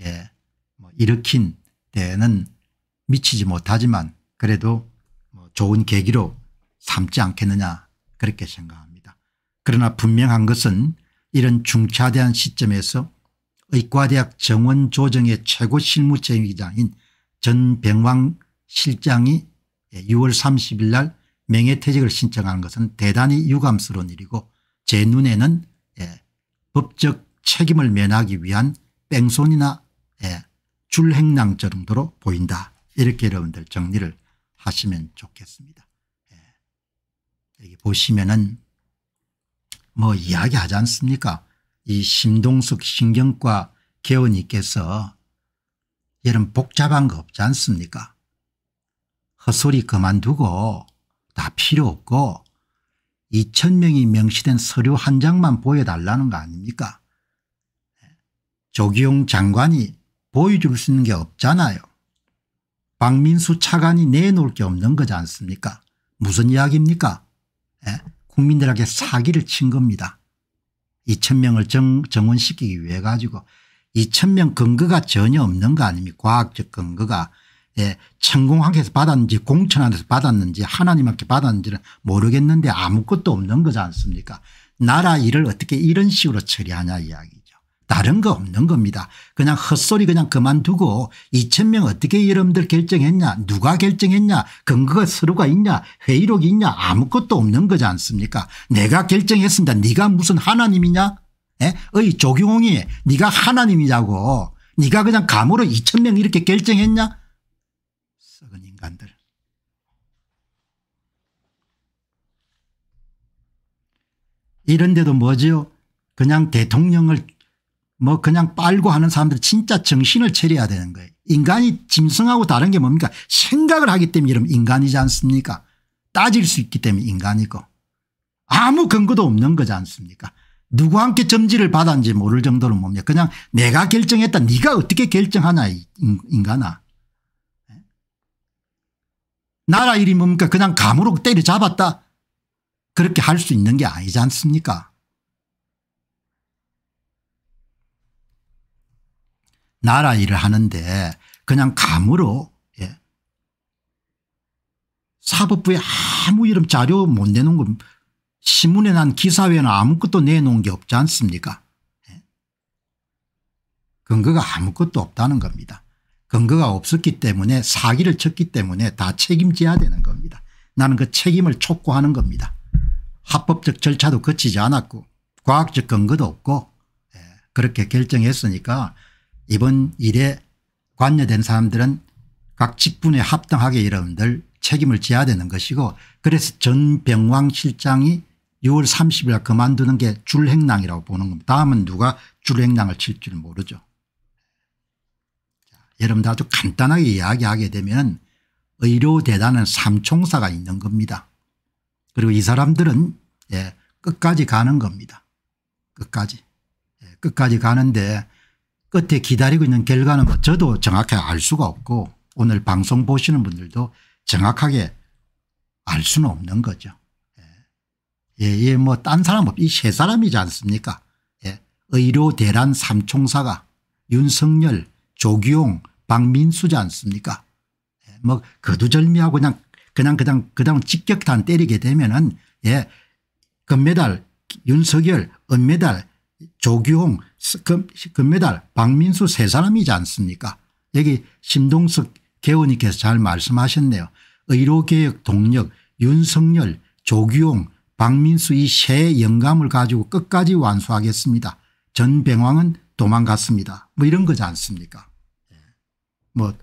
예, 뭐 일으킨 때는 미치지 못하지만 그래도 뭐 좋은 계기로 삼지 않겠느냐 그렇게 생각합니다. 그러나 분명한 것은 이런 중차대한 시점에서 의과대학 정원 조정의 최고 실무책임장인 전 병왕 실장이 6월 예, 30일 날 명예퇴직을 신청하는 것은 대단히 유감스러운 일이고 제 눈에는 법적 책임을 면하기 위한 뺑소니나 예, 줄행랑 정도로 보인다. 이렇게 여러분들 정리를 하시면 좋겠습니다. 예. 여기 보시면은 뭐 이야기하지 않습니까 이심동석 신경과 개원이께서 이런 복잡한 거 없지 않습니까 헛소리 그만두고 다 필요 없고 2천명이 명시된 서류 한 장만 보여달라는 거 아닙니까 조기용 장관이 보여줄 수 있는 게 없잖아요. 박민수 차관이 내놓을 게 없는 거지 않습니까 무슨 이야기입니까 예? 국민들에게 사기를 친 겁니다. 2천명을 정, 정원시키기 위해 가지고 2천명 근거가 전혀 없는 거 아닙니까 과학적 근거가 예, 천공학에서 받았는지 공천안에서 받았는지 하나님한테 받았는지는 모르겠는데 아무것도 없는 거지 않습니까 나라 일을 어떻게 이런 식으로 처리하냐 이야기죠. 다른 거 없는 겁니다. 그냥 헛소리 그냥 그만두고 2천명 어떻게 여러분들 결정했냐 누가 결정했냐 근거가 서로가 있냐 회의록이 있냐 아무것도 없는 거지 않습니까 내가 결정했습니다. 네가 무슨 하나님이냐 에? 예? 어이 조경홍이 네가 하나님이냐고 네가 그냥 감으로 2천명 이렇게 결정했냐 인간들. 이런데도 뭐지요? 그냥 대통령을 뭐 그냥 빨고 하는 사람들 진짜 정신을 차려야 되는 거예요. 인간이 짐승하고 다른 게 뭡니까? 생각을 하기 때문에 이름 인간이지 않습니까? 따질 수 있기 때문에 인간이고 아무 근거도 없는 거지 않습니까? 누구 함께 점지를 받았는지 모를 정도로 뭡니까? 그냥 내가 결정했다. 네가 어떻게 결정하냐 인간아. 나라 일이 뭡니까 그냥 감으로 때려잡았다 그렇게 할 수 있는 게 아니지 않습니까 나라 일을 하는데 그냥 감으로 예. 사법부에 아무 이름 자료 못 내놓은 거 신문에 난 기사회는 아무것도 내놓은 게 없지 않습니까 예. 근거가 아무것도 없다는 겁니다. 근거가 없었기 때문에 사기를 쳤기 때문에 다 책임져야 되는 겁니다. 나는 그 책임을 촉구하는 겁니다. 합법적 절차도 거치지 않았고 과학적 근거도 없고 예, 그렇게 결정했으니까 이번 일에 관여된 사람들은 각 직분에 합당하게 여러분들 책임을 져야 되는 것이고 그래서 전 병왕 실장이 6월 30일 날 그만두는 게 줄행랑이라고 보는 겁니다. 다음은 누가 줄행랑을 칠 줄 모르죠. 여러분들 아주 간단하게 이야기하게 되면 의료대단은 삼총사가 있는 겁니다. 그리고 이 사람들은 예, 끝까지 가는 겁니다. 끝까지. 예, 끝까지 가는데 끝에 기다리고 있는 결과는 뭐 저도 정확하알 수가 없고 오늘 방송 보시는 분들도 정확하게 알 수는 없는 거죠. 예, 예, 예 뭐딴 사람 없이 세 사람이지 않습니까? 예, 의료 대란 삼총사가 윤석열 조기용 박민수지 않습니까 예, 뭐 거두절미하고 그냥 그냥 그냥 그다음 직격탄 때리게 되면은 예 금메달 윤석열 은메달 조기용 금, 금메달 박민수 세 사람이지 않습니까 여기 신동석 개원님께서 잘 말씀하셨네요. 의료개혁 동력 윤석열 조기용 박민수 이 세 영감을 가지고 끝까지 완수하겠습니다. 전병왕은 도망갔습니다. 뭐 이런 거지 않습니까 뭐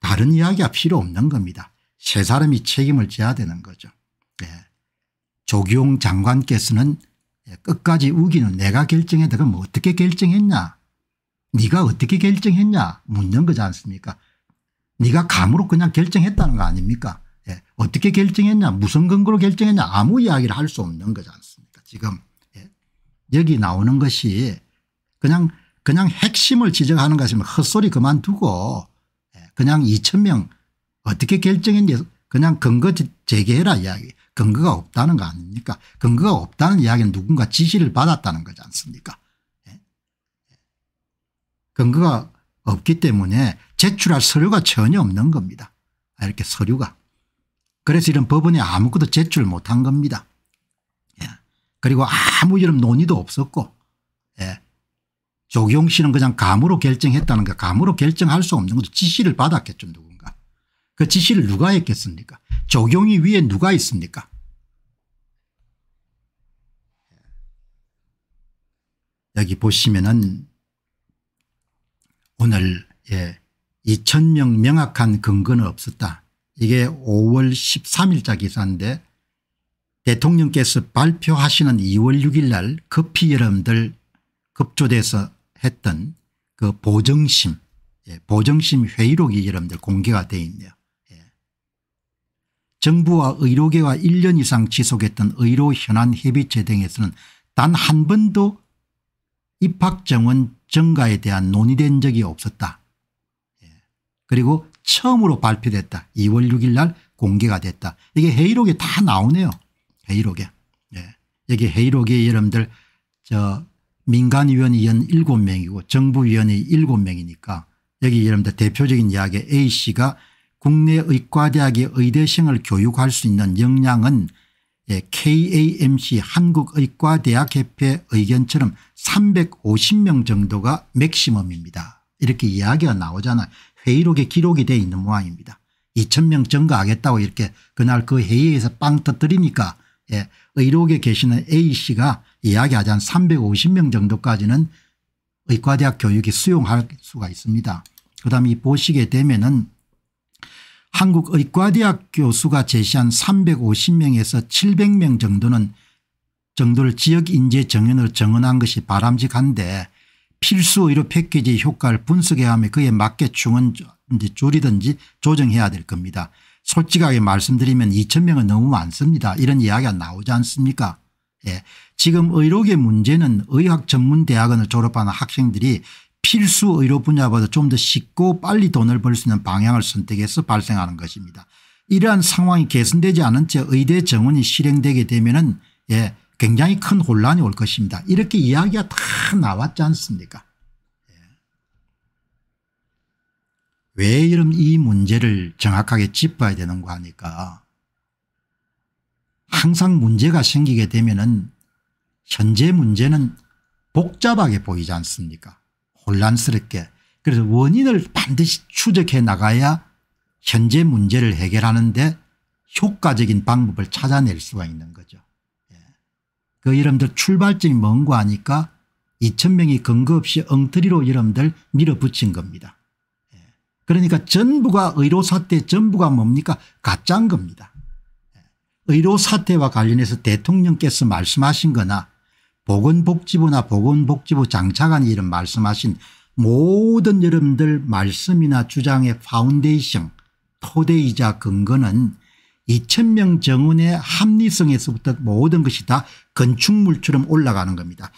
다른 이야기가 필요 없는 겁니다. 세 사람이 책임을 져야 되는 거죠. 예. 조기용 장관께서는 예, 끝까지 우기는 내가 결정해다 그럼 뭐 어떻게 결정했냐 네가 어떻게 결정했냐 묻는 거지 않습니까 네가 감으로 그냥 결정했다는 거 아닙니까 예. 어떻게 결정했냐 무슨 근거로 결정했냐 아무 이야기를 할 수 없는 거지 않습니까 지금 예. 여기 나오는 것이 그냥 그냥 핵심을 지적하는 것이면 헛소리 그만두고 그냥 2천 명 어떻게 결정했냐 그냥 근거 재개해라 이야기 근거가 없다는 거 아닙니까 근거가 없다는 이야기는 누군가 지시를 받았다는 거지 않습니까 예? 예. 근거가 없기 때문에 제출할 서류가 전혀 없는 겁니다 아, 이렇게 서류가 그래서 이런 법원에 아무것도 제출 못한 겁니다 예. 그리고 아무 이런 논의도 없었고 조경 씨는 그냥 감으로 결정했다는 거 감으로 결정할 수 없는 것도 지시를 받았겠죠 누군가. 그 지시를 누가 했겠습니까 조경이 위에 누가 있습니까 여기 보시면은 오늘 예 2000명 명확한 근거는 없었다. 이게 5월 13일자 기사인데 대통령께서 발표하시는 2월 6일 날 급히 여러분들 급조돼서 했던 그 보정심 예, 보정심 회의록이 여러분들 공개가 되어 있네요. 예. 정부와 의료계와 1년 이상 지속했던 의료 현안 협의체 등에서는 단 한 번도 입학정원 증가에 대한 논의된 적이 없었다. 예. 그리고 처음으로 발표됐다. 2월 6일 날 공개가 됐다. 이게 회의록에 다 나오네요. 회의록에. 예. 여기 회의록에 여러분들 저 민간위원이 7명이고 정부위원이 7명이니까 여기 여러분들 대표적인 이야기 A씨가 국내 의과대학의 의대생을 교육할 수 있는 역량은 예, KAMC 한국의과대학협회 의견처럼 350명 정도가 맥시멈입니다. 이렇게 이야기가 나오잖아요. 회의록에 기록이 돼 있는 모양입니다. 2 0 0 0명 증가하겠다고 이렇게 그날 그 회의에서 빵 터뜨리니까 예, 의록에 계시는 A씨가 이야기하자한 350명 정도까지는 의과대학 교육이 수용할 수가 있습니다. 그다음 이 보시게 되면은 한국의과대학 교수가 제시한 350명에서 700명 정도는 정도를 지역인재 정연으로 정원한 것이 바람직한데 필수 의료 패키지 효과를 분석해야 하며 그에 맞게 중은지 줄이든지 조정해야 될 겁니다. 솔직하게 말씀드리면 2 0명은 너무 많습니다. 이런 이야기가 나오지 않습니까 예. 지금 의료계 문제는 의학 전문 대학원을 졸업하는 학생들이 필수 의료 분야보다 좀 더 쉽고 빨리 돈을 벌 수 있는 방향을 선택해서 발생하는 것입니다. 이러한 상황이 개선되지 않은 채 의대 정원이 실행되게 되면 예, 굉장히 큰 혼란이 올 것입니다. 이렇게 이야기가 다 나왔지 않습니까 예. 왜 이런 이 문제를 정확하게 짚어야 되는가 하니까 항상 문제가 생기게 되면은 현재 문제는 복잡하게 보이지 않습니까 혼란스럽게 그래서 원인을 반드시 추적해 나가야 현재 문제를 해결하는데 효과적인 방법을 찾아낼 수가 있는 거죠. 예. 그 이름들 출발점이 먼 거 아니까 2천명이 근거 없이 엉터리로 이름들 밀어붙인 겁니다. 예. 그러니까 전부가 의료사태 전부가 뭡니까 가짠 겁니다. 의료 사태와 관련해서 대통령께서 말씀하신 거나 보건복지부나 보건복지부 장차관이 이런 말씀하신 모든 여러분들 말씀이나 주장의 파운데이션 토대이자 근거는 2000명 정원의 합리성에서부터 모든 것이 다 건축물처럼 올라가는 겁니다.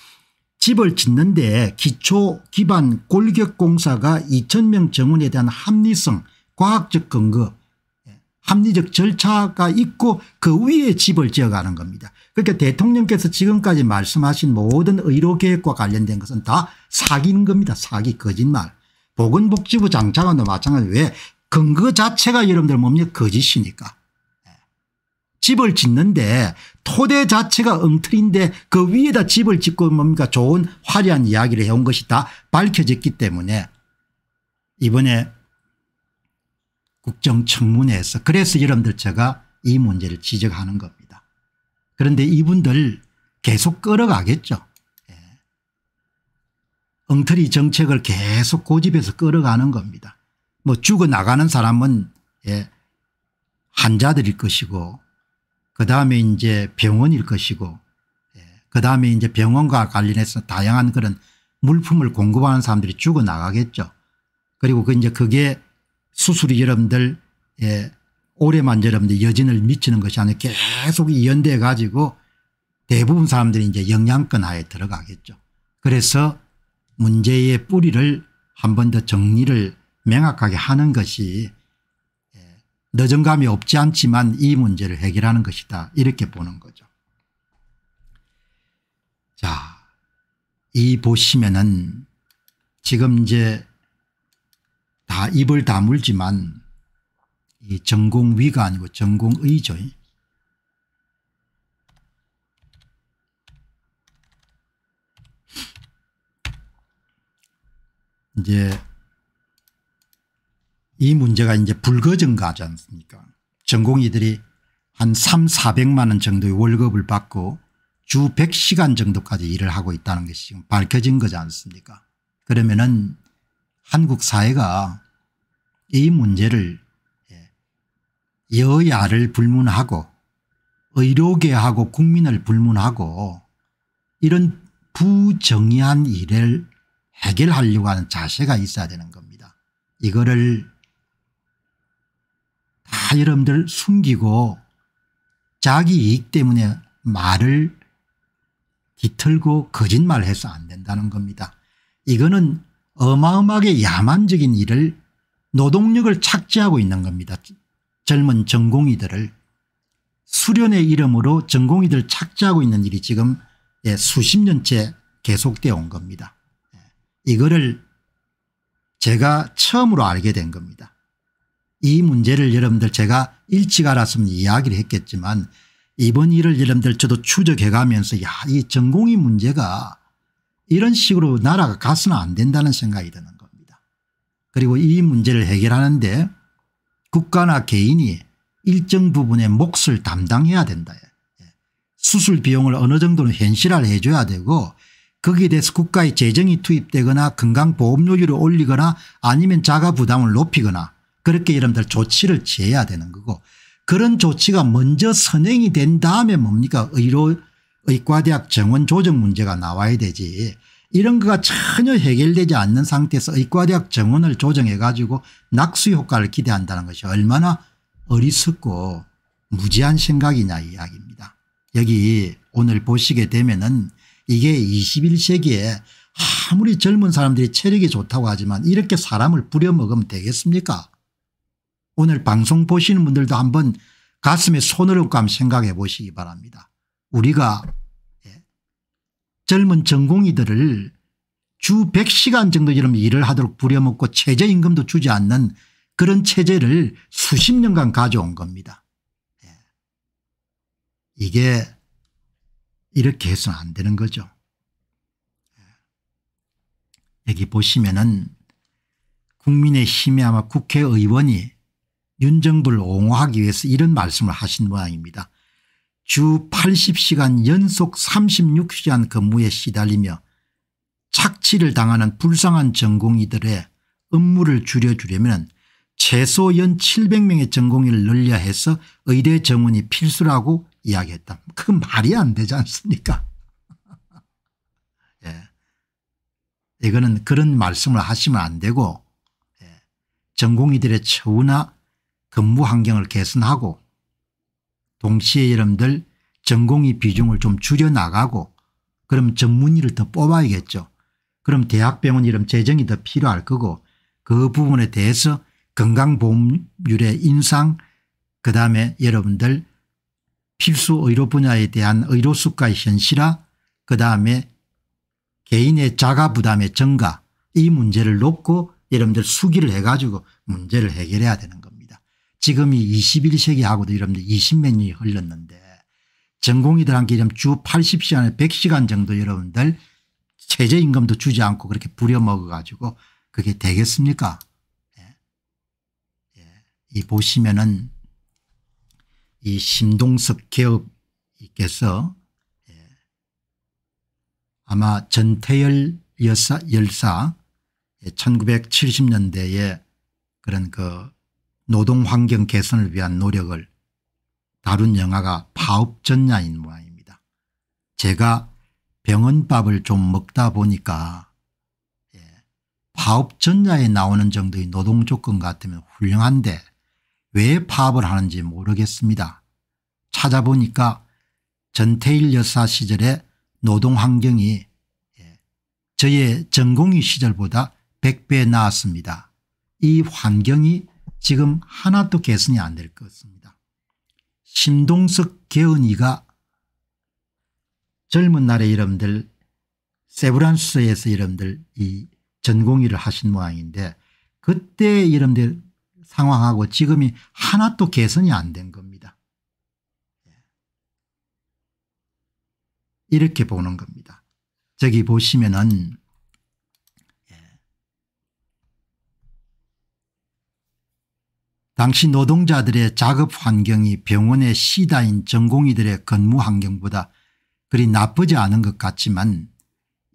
집을 짓는데 기초 기반 골격공사가 2000명 정원에 대한 합리성 과학적 근거 합리적 절차가 있고 그 위에 집을 지어가는 겁니다. 그러니까 대통령께서 지금까지 말씀하신 모든 의료계획과 관련된 것은 다 사기인 겁니다. 사기 거짓말. 보건복지부 장차관도 마찬가지 왜 근거 자체가 여러분들 뭡니까 거짓이니까. 예. 집을 짓는데 토대 자체가 엉터리인데 그 위에다 집을 짓고 뭡니까 좋은 화려한 이야기를 해온 것이 다 밝혀졌기 때문에 이번에 국정청문회에서 그래서 여러분들 제가 이 문제를 지적하는 겁니다. 그런데 이분들 계속 끌어가겠죠. 예. 엉터리 정책을 계속 고집해서 끌어가는 겁니다. 뭐 죽어나가는 사람은 예. 환자들일 것이고 그다음에 이제 병원일 것이고 예. 그다음에 이제 병원과 관련해서 다양한 그런 물품을 공급하는 사람들이 죽어나가겠죠. 그리고 그 이제 그게 수술이 여러분들 예, 올해만 여러분들 여진을 미치는 것이 아니라 계속 연대해 가지고 대부분 사람들이 이제 영양권 하에 들어가겠죠. 그래서 문제의 뿌리를 한 번 더 정리를 명확하게 하는 것이 예, 늦은 감이 없지 않지만 이 문제를 해결하는 것이다 이렇게 보는 거죠. 자, 이 보시면은 지금 이제 다 입을 다물지만 이 전공위가 아니고 전공의죠. 이제 이 문제가 이제 불거증가지 않습니까 전공의들이 한 3, 400만 원 정도의 월급을 받고 주 100시간 정도까지 일을 하고 있다는 것이 지금 밝혀진 거지 않습니까 그러면은 한국 사회가 이 문제를 예, 여야를 불문하고 의료계하고 국민을 불문하고 이런 부정의한 일을 해결하려고 하는 자세가 있어야 되는 겁니다. 이거를 다 여러분들 숨기고 자기 이익 때문에 말을 뒤틀고 거짓말해서 안 된다는 겁니다. 이거는 어마어마하게 야만적인 일을 노동력을 착지하고 있는 겁니다. 젊은 전공의들을 수련의 이름으로 전공의들 착지하고 있는 일이 지금 예, 수십 년째 계속되어 온 겁니다. 예, 이거를 제가 처음으로 알게 된 겁니다. 이 문제를 여러분들 제가 일찍 알았으면 이야기를 했겠지만 이번 일을 여러분들 저도 추적해 가면서 야이 전공의 문제가 이런 식으로 나라가 가서는 안 된다는 생각이 드는 겁니다. 그리고 이 문제를 해결하는데 국가나 개인이 일정 부분의 몫을 담당해야 된다. 예. 수술 비용을 어느 정도는 현실화를 해줘야 되고 거기에 대해서 국가의 재정이 투입되거나 건강보험료율을 올리거나 아니면 자가 부담을 높이거나 그렇게 여러분들 조치를 취해야 되는 거고 그런 조치가 먼저 선행이 된 다음에 뭡니까 의료 의과대학 정원 조정 문제가 나와야 되지 이런 거가 전혀 해결되지 않는 상태에서 의과대학 정원을 조정해 가지고 낙수 효과를 기대한다는 것이 얼마나 어리석고 무지한 생각이냐 이야기입니다. 여기 오늘 보시게 되면은 이게 21세기에 아무리 젊은 사람들이 체력이 좋다고 하지만 이렇게 사람을 부려먹으면 되겠습니까 오늘 방송 보시는 분들도 한번 가슴에 손을 얹고 한번 생각해 보시기 바랍니다. 우리가 예, 젊은 전공의들을 주 100시간 정도 이런 일을 하도록 부려먹고 최저임금도 주지 않는 그런 체제를 수십 년간 가져온 겁니다. 예. 이게 이렇게 해서는 안 되는 거죠. 예. 여기 보시면은 국민의힘이 아마 국회의원이 윤 정부를 옹호하기 위해서 이런 말씀을 하신 모양입니다. 주 80시간 연속 36시간 근무에 그 시달리며 착취를 당하는 불쌍한 전공의들의 업무를 줄여주려면 최소 연 700명의 전공의를 늘려 야 해서 의대 정원이 필수라고 이야기했다. 그 말이 안 되지 않습니까 예. 이거는 그런 말씀을 하시면 안 되고 예. 전공의들의 처우나 근무 환경을 개선하고 동시에 여러분들 전공의 비중을 좀 줄여나가고 그럼 전문의를 더 뽑아야겠죠. 그럼 대학병원 이름 재정이 더 필요할 거고 그 부분에 대해서 건강보험률의 인상 그다음에 여러분들 필수 의료 분야에 대한 의료 수가의 현실화 그다음에 개인의 자가 부담의 증가 이 문제를 놓고 여러분들 수기를 해가지고 문제를 해결해야 되는 거죠. 지금이 21세기하고도 이러면 20몇 년이 흘렀는데 전공이들한테 이러면 주 80시간에 100시간 정도 여러분들 최저임금도 주지 않고 그렇게 부려먹어 가지고 그게 되겠습니까 예. 예. 이 보시면은 이신동섭 개업께서 예. 아마 전태열 열사 열사 예, 1970년대에 그런 그 노동환경 개선을 위한 노력을 다룬 영화가 파업전야인 모양입니다. 제가 병원밥을 좀 먹다 보니까 예, 파업전야에 나오는 정도의 노동조건 같으면 훌륭한데 왜 파업을 하는지 모르겠습니다. 찾아보니까 전태일 여사 시절에 노동환경이 예, 저의 전공의 시절보다 100배 나았습니다. 이 환경이 지금 하나도 개선이 안 될 것입니다. 심동석 개은이가 젊은 날의 이름들 세브란스에서 이름들 이 전공의를 하신 모양인데 그때 이름들 상황하고 지금이 하나도 개선이 안 된 겁니다. 이렇게 보는 겁니다. 저기 보시면은 당시 노동자들의 작업 환경이 병원의 시다인 전공의들의 근무 환경보다 그리 나쁘지 않은 것 같지만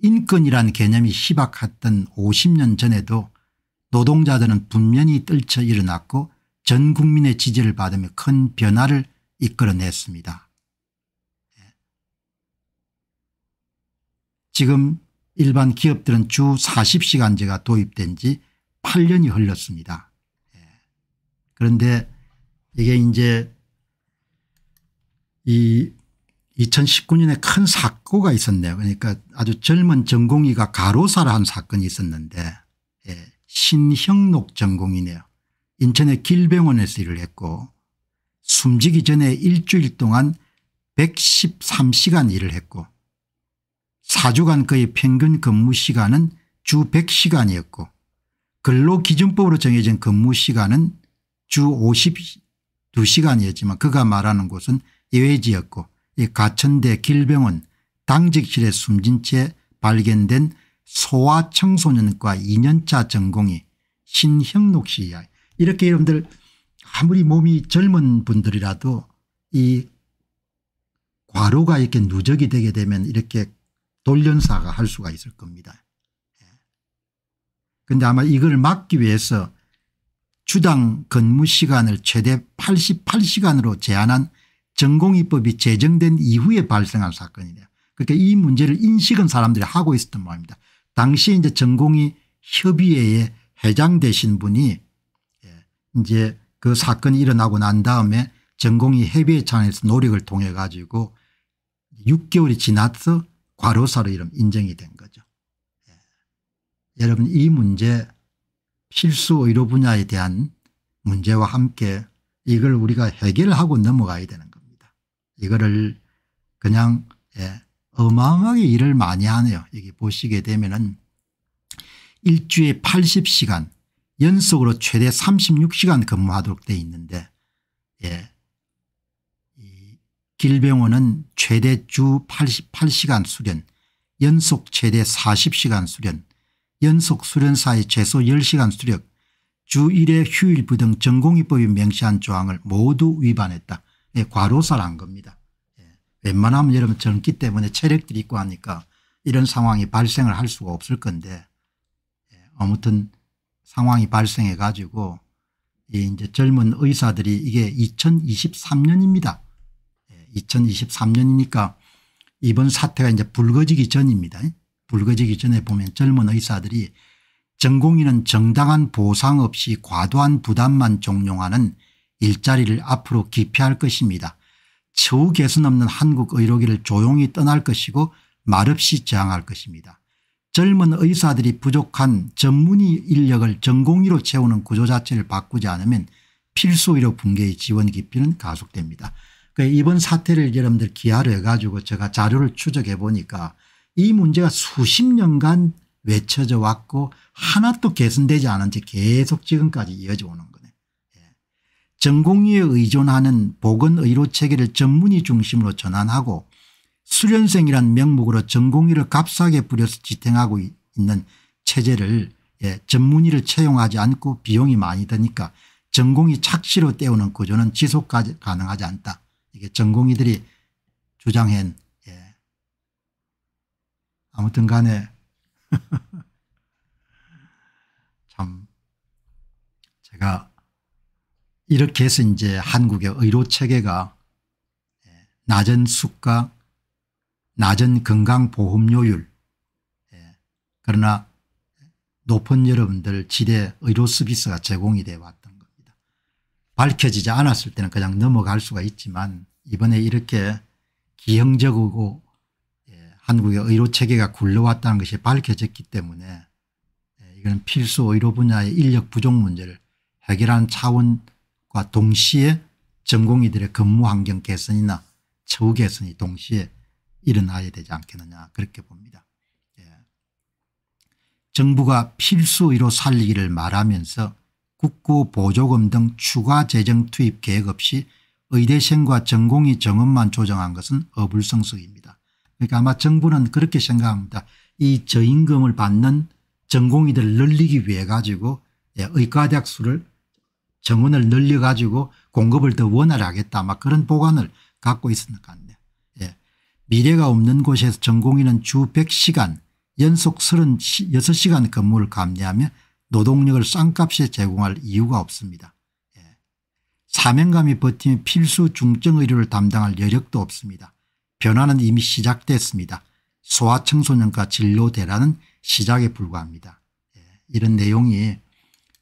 인권이란 개념이 희박했던 50년 전에도 노동자들은 분명히 떨쳐 일어났고 전 국민의 지지를 받으며 큰 변화를 이끌어냈습니다. 지금 일반 기업들은 주 40시간제가 도입된 지 8년이 흘렀습니다. 그런데 이게 이제 이 2019년에 큰 사고가 있었네요. 그러니까 아주 젊은 전공의가 가로사를 한 사건이 있었는데 예. 신형록 전공이네요. 인천의 길병원에서 일을 했고 숨지기 전에 일주일 동안 113시간 일을 했고 4주간 그의 평균 근무 시간은 주 100시간이었고 근로기준법으로 정해진 근무 시간은 주 52시간이었지만 그가 말하는 곳은 예외지였고 이 가천대 길병원 당직실에 숨진 채 발견된 소아 청소년과 2년차 전공이 신형록 씨야. 이렇게 여러분들 아무리 몸이 젊은 분들이라도 이 과로가 이렇게 누적이 되게 되면 이렇게 돌연사가 할 수가 있을 겁니다. 그런데 예. 아마 이걸 막기 위해서 주당 근무 시간을 최대 88시간으로 제한한 전공의법이 제정된 이후에 발생한 사건이네요. 그러니까 이 문제를 인식은 사람들이 하고 있었던 모양입니다. 당시에 이제 전공의 협의회에 회장 되신 분이 예, 이제 그 사건이 일어나고 난 다음에 전공의 협의회 차원에서 노력을 통해 가지고 6개월이 지나서 과로사로 이름 인정이 된 거죠. 예. 여러분 이 문제 필수 의료 분야에 대한 문제와 함께 이걸 우리가 해결하고 넘어가야 되는 겁니다. 이거를 그냥 예, 어마어마하게 일을 많이 하네요. 여기 보시게 되면 은 일주에 80시간 연속으로 최대 36시간 근무하도록 돼 있는데 예, 길병원은 최대 주 88시간 수련 연속 최대 40시간 수련 연속 수련사의 최소 10시간 수력, 주 1회 휴일부 등 전공의법이 명시한 조항을 모두 위반했다. 네, 예, 과로사를 한 겁니다. 예. 웬만하면 여러분 젊기 때문에 체력들이 있고 하니까 이런 상황이 발생을 할 수가 없을 건데 예. 아무튼 상황이 발생해 가지고 이제 젊은 의사들이 이게 2023년입니다. 예. 2023년이니까 이번 사태가 이제 불거지기 전입니다. 불거지기 전에 보면 젊은 의사들이 전공의는 정당한 보상 없이 과도한 부담만 종용하는 일자리를 앞으로 기피할 것입니다. 처우 개선 없는 한국 의료계를 조용히 떠날 것이고 말없이 저항할 것입니다. 젊은 의사들이 부족한 전문의 인력을 전공의로 채우는 구조 자체를 바꾸지 않으면 필수 의료 붕괴의 지원 기피는 가속됩니다. 그러니까 이번 사태를 여러분들 기하로 해가지고 제가 자료를 추적해 보니까 이 문제가 수십 년간 외쳐져 왔고 하나도 개선되지 않은 채 계속 지금까지 이어져 오는 거네. 예. 전공의에 의존하는 보건의료 체계를 전문의 중심으로 전환하고 수련생이란 명목으로 전공의를 값싸게 부려서 지탱하고 있는 체제를 예, 전문의를 채용하지 않고 비용이 많이 드니까 전공이 착시로 때우는 구조는 지속 가능하지 않다. 이게 전공의들이 주장한 아무튼 간에 참 제가 이렇게 해서 이제 한국의 의료 체계가 예, 낮은 수가 낮은 건강보험료율 예, 그러나 높은 여러분들 지대 의료 서비스가 제공이 되어 왔던 겁니다. 밝혀지지 않았을 때는 그냥 넘어갈 수가 있지만 이번에 이렇게 기형적이고 한국의 의료체계가 굴러왔다는 것이 밝혀졌기 때문에 예, 이건 필수 의료 분야의 인력 부족 문제를 해결하는 차원과 동시에 전공의들의 근무 환경 개선이나 처우 개선이 동시에 일어나야 되지 않겠느냐 그렇게 봅니다. 예. 정부가 필수 의료 살리기를 말하면서 국고 보조금 등 추가 재정 투입 계획 없이 의대생과 전공의 정원만 조정한 것은 어불성설입니다. 그러니까 아마 정부는 그렇게 생각합니다. 이 저임금을 받는 전공의들을 늘리기 위해 가지고 예, 의과대학 수를 정원을 늘려 가지고 공급을 더 원활하겠다 아 그런 보관을 갖고 있을 것 같네요. 예. 미래가 없는 곳에서 전공의는 주 100시간 연속 36시간 근무를 감내하며 노동력을 싼값에 제공할 이유가 없습니다. 예. 사명감이 버티면 필수 중증의료를 담당할 여력도 없습니다. 변화는 이미 시작됐습니다. 소아청소년과 진로대라는 시작에 불과합니다. 예, 이런 내용이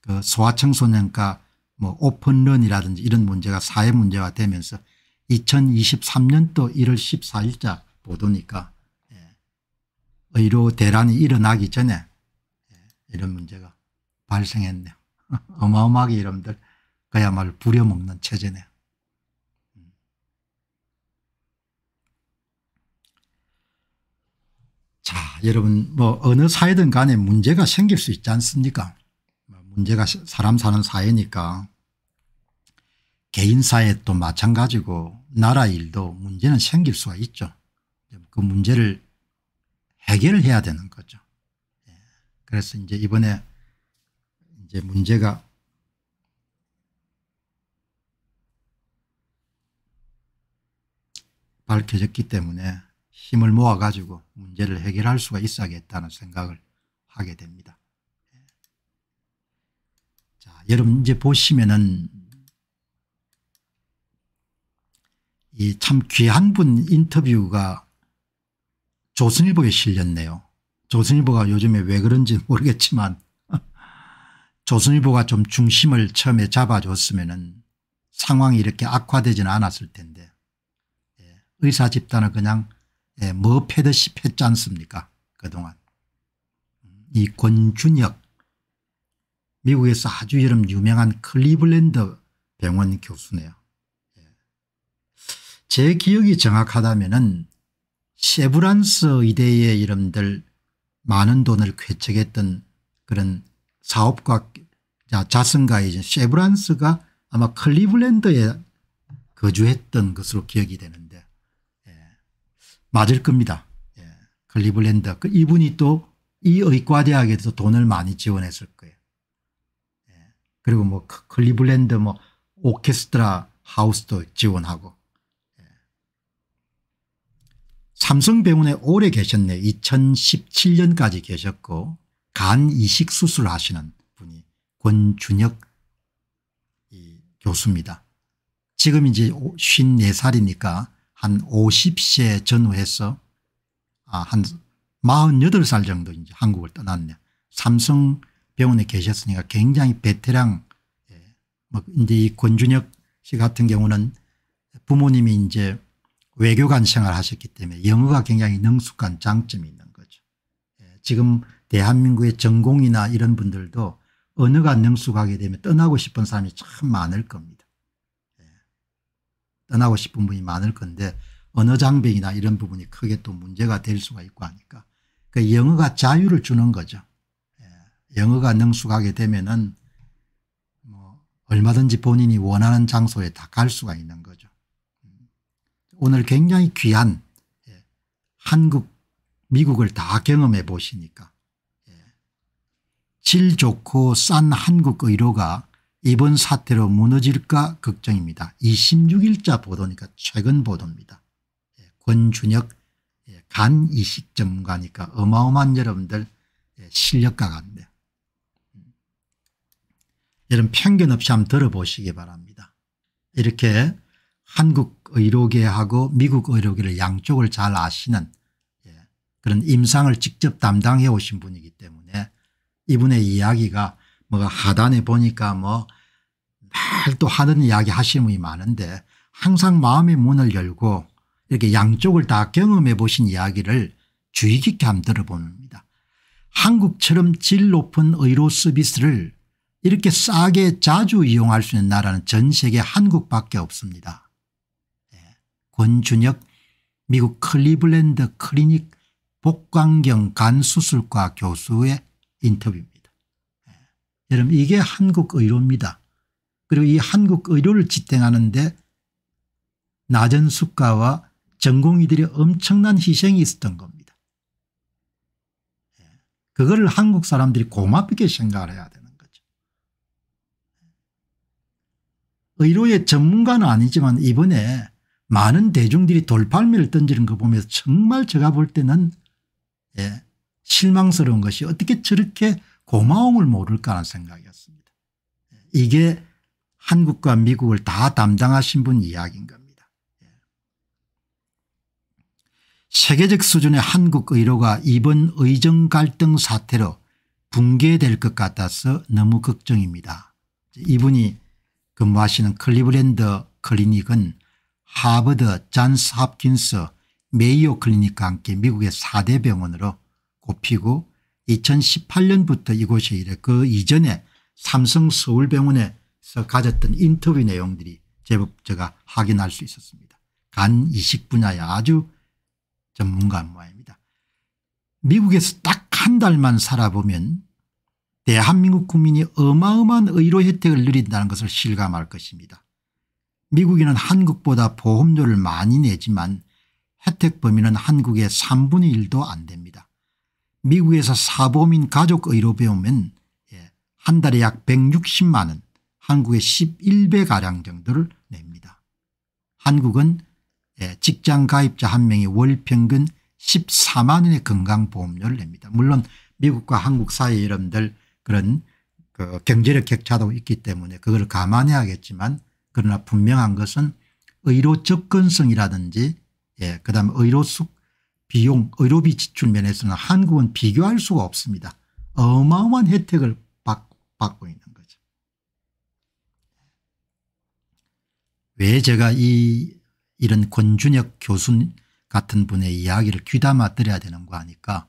그 소아청소년과 뭐 오픈런이라든지 이런 문제가 사회 문제화 되면서 2023년도 1월 14일자 보도니까 예, 의료 대란이 일어나기 전에 예, 이런 문제가 발생했네요. 어마어마하게 여러분들 그야말로 부려먹는 체제네요. 자 여러분 뭐 어느 사회든 간에 문제가 생길 수 있지 않습니까 문제가 사람 사는 사회니까 개인 사회도 마찬가지고 나라 일도 문제는 생길 수가 있죠. 그 문제를 해결을 해야 되는 거죠. 예. 그래서 이제 이번에 이제 문제가 밝혀졌기 때문에 힘을 모아가지고 문제를 해결할 수가 있어야겠다는 생각을 하게 됩니다. 자, 여러분 이제 보시면은 이 참 귀한 분 인터뷰가 조선일보에 실렸네요. 조선일보가 요즘에 왜 그런지 모르겠지만 조선일보가 좀 중심을 처음에 잡아줬으면 상황이 이렇게 악화되지는 않았을 텐데 예, 의사 집단은 그냥 예, 뭐 패듯이 팼지 않습니까 그동안. 이 권준혁 미국에서 아주 여름 유명한 클리블랜드 병원 교수네요. 예. 제 기억이 정확하다면 은 세브란스 의대의 이름들 많은 돈을 쾌척했던 그런 사업과 자승가이죠. 세브란스가 아마 클리블랜드에 거주했던 것으로 기억이 되는데 맞을 겁니다. 예. 클리블랜드 그 이분이 또 이 의과대학에서 돈을 많이 지원했을 거예요. 예. 그리고 뭐 클리블랜드 뭐 오케스트라 하우스도 지원하고 예. 삼성병원에 오래 계셨네 2017년까지 계셨고 간 이식 수술 하시는 분이 권준혁 교수입니다. 지금 이제 54살이니까 한 50세 전후해서 아, 한 48살 정도 이제 한국을 떠났네. 삼성 병원에 계셨으니까 굉장히 베테랑 예, 뭐 이제 이 권준혁 씨 같은 경우는 부모님이 이제 외교관 생활 하셨기 때문에 영어가 굉장히 능숙한 장점이 있는 거죠. 예, 지금 대한민국의 전공이나 이런 분들도 언어가 능숙하게 되면 떠나고 싶은 사람이 참 많을 겁니다. 떠나고 싶은 분이 많을 건데 언어 장벽이나 이런 부분이 크게 또 문제가 될 수가 있고 하니까 그 영어가 자유를 주는 거죠. 예. 영어가 능숙하게 되면은 뭐 얼마든지 본인이 원하는 장소에 다 갈 수가 있는 거죠. 음. 오늘 굉장히 귀한 예. 한국 미국을 다 경험해 보시니까 예. 질 좋고 싼 한국 의료가 이번 사태로 무너질까 걱정입니다. 26일자 보도니까 최근 보도입니다. 예, 권준혁 예, 간 이식 전문가니까 어마어마한 여러분들 실력가 같네요. 여러분 편견 없이 한번 들어보시기 바랍니다. 이렇게 한국 의료계하고 미국 의료계를 양쪽을 잘 아시는 예, 그런 임상을 직접 담당해 오신 분이기 때문에 이분의 이야기가 뭐가 하단에 보니까 뭐말도 하는 이야기 하시는 분이 많은데 항상 마음의 문을 열고 이렇게 양쪽을 다 경험해 보신 이야기를 주의 깊게 한번 들어봅니다. 한국처럼 질 높은 의료 서비스를 이렇게 싸게 자주 이용할 수 있는 나라는 전 세계 한국밖에 없습니다. 예, 권준혁 미국 클리블랜드 클리닉 복강경 간수술과 교수의 인터뷰 여러분 이게 한국 의료입니다. 그리고 이 한국 의료를 지탱하는데 낮은 수가와 전공의들이 엄청난 희생이 있었던 겁니다. 그거를 한국 사람들이 고맙게 생각을 해야 되는 거죠. 의료의 전문가는 아니지만 이번에 많은 대중들이 돌팔미를 던지는 거 보면서 정말 제가 볼 때는 예, 실망스러운 것이 어떻게 저렇게 고마움을 모를까 하는 생각이었습니다. 이게 한국과 미국을 다 담당하신 분 이야기인 겁니다. 세계적 수준의 한국 의료가 이번 의정 갈등 사태로 붕괴될 것 같아서 너무 걱정입니다. 이분이 근무하시는 클리브랜드 클리닉은 하버드 잔스 합킨스 메이오 클리닉과 함께 미국의 4대 병원으로 꼽히고 2018년부터 이곳에 이래 그 이전에 삼성 서울병원에서 가졌던 인터뷰 내용들이 제법 제가 확인할 수 있었습니다. 간 이식 분야의 아주 전문가 모양입니다. 미국에서 딱 한 달만 살아보면 대한민국 국민이 어마어마한 의료 혜택을 누린다는 것을 실감할 것입니다. 미국인은 한국보다 보험료를 많이 내지만 혜택 범위는 한국의 3분의 1도 안 됩니다. 미국에서 사범인 가족 의료 배우면 예, 한 달에 약 160만 원 한국의 11배가량 정도를 냅니다. 한국은 예, 직장 가입자 한 명이 월 평균 14만 원의 건강보험료를 냅니다. 물론 미국과 한국 사이 여러분들 그런 그 경제력 격차도 있기 때문에 그걸 감안해야겠지만 그러나 분명한 것은 의료 접근성이라든지 예, 그다음 의료 숙, 비용 의료비 지출 면에서는 한국은 비교할 수가 없습니다. 어마어마한 혜택을 받, 받고 있는 거죠. 왜 제가 이 이런 권준혁 교수 같은 분의 이야기를 귀담아 들어야 되는 거 아니까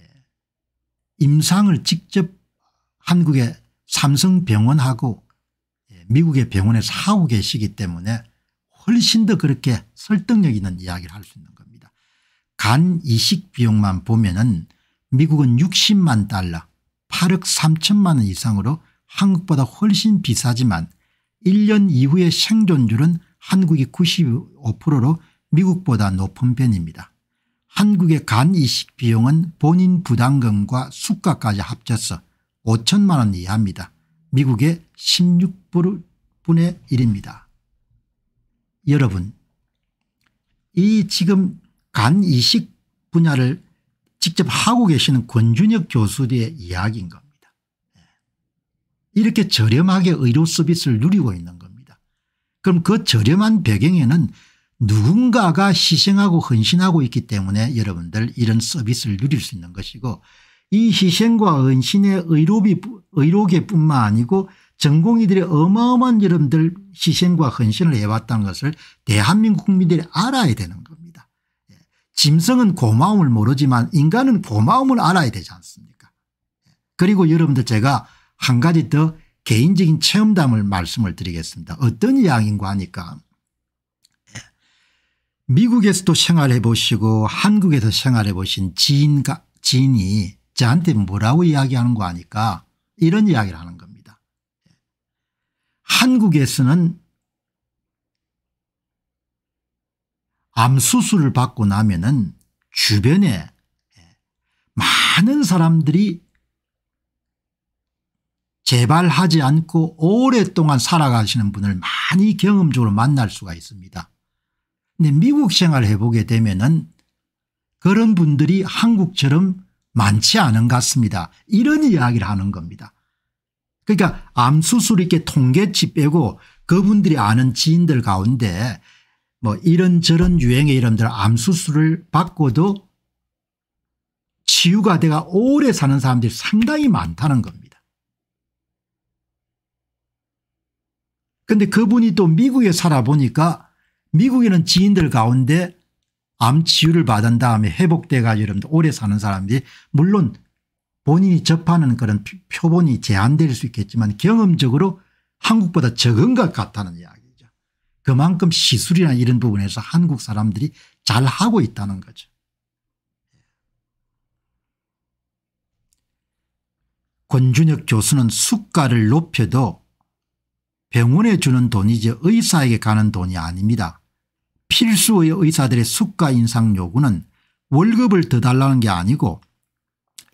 예. 임상을 직접 한국의 삼성병원하고 예, 미국의 병원에서 하고 계시기 때문에 훨씬 더 그렇게 설득력 있는 이야기를 할 수 있는 간 이식 비용만 보면은 미국은 60만 달러 8억 3천만 원 이상으로 한국보다 훨씬 비싸지만 1년 이후의 생존율은 한국이 95%로 미국보다 높은 편입니다. 한국의 간 이식 비용은 본인 부담금과 수가까지 합쳐서 5천만 원 이하입니다. 미국의 16분의 1입니다. 여러분 이 지금 간 이식 분야를 직접 하고 계시는 권준혁 교수의 들 이야기인 겁니다. 예. 이렇게 저렴하게 의료 서비스를 누리고 있는 겁니다. 그럼 그 저렴한 배경에는 누군가가 희생하고 헌신하고 있기 때문에 여러분들 이런 서비스를 누릴 수 있는 것이고 이 희생과 헌신의 의료비 의료계뿐만 아니고 전공의들의 어마어마한 여러분들 희생과 헌신을 해왔다는 것을 대한민국 국민들이 알아야 되는 겁니다. 짐승은 고마움을 모르지만 인간은 고마움을 알아야 되지 않습니까 그리고 여러분들 제가 한 가지 더 개인적인 체험담을 말씀을 드리겠습니다. 어떤 이야기인가 하니까 미국에서도 생활해 보시고 한국에서 생활해 보신 지인가 지인이 저한테 뭐라고 이야기하는 거 아니까 이런 이야기를 하는 겁니다. 한국에서는 암 수술을 받고 나면은 주변에 많은 사람들이 재발하지 않고 오랫동안 살아가시는 분을 많이 경험적으로 만날 수가 있습니다. 근데 미국 생활을 해보게 되면은 그런 분들이 한국처럼 많지 않은 것 같습니다. 이런 이야기를 하는 겁니다. 그러니까 암수술 이렇게 통계치 빼고 그분들이 아는 지인들 가운데 뭐 이런저런 유행의 이름들 암수술을 받고도 치유가 돼가 오래 사는 사람들이 상당히 많다는 겁니다. 그런데 그분이 또 미국에 살아보니까 미국에는 지인들 가운데 암 치유를 받은 다음에 회복돼 가지고 오래 사는 사람들이 물론 본인이 접하는 그런 표본이 제한될 수 있겠지만 경험적으로 한국보다 적은 것 같다는 이야기. 그만큼 시술이나 이런 부분에서 한국 사람들이 잘하고 있다는 거죠. 권준혁 교수는 수가를 높여도 병원에 주는 돈이지 의사에게 가는 돈이 아닙니다. 필수의 의사들의 수가 인상 요구는 월급을 더 달라는 게 아니고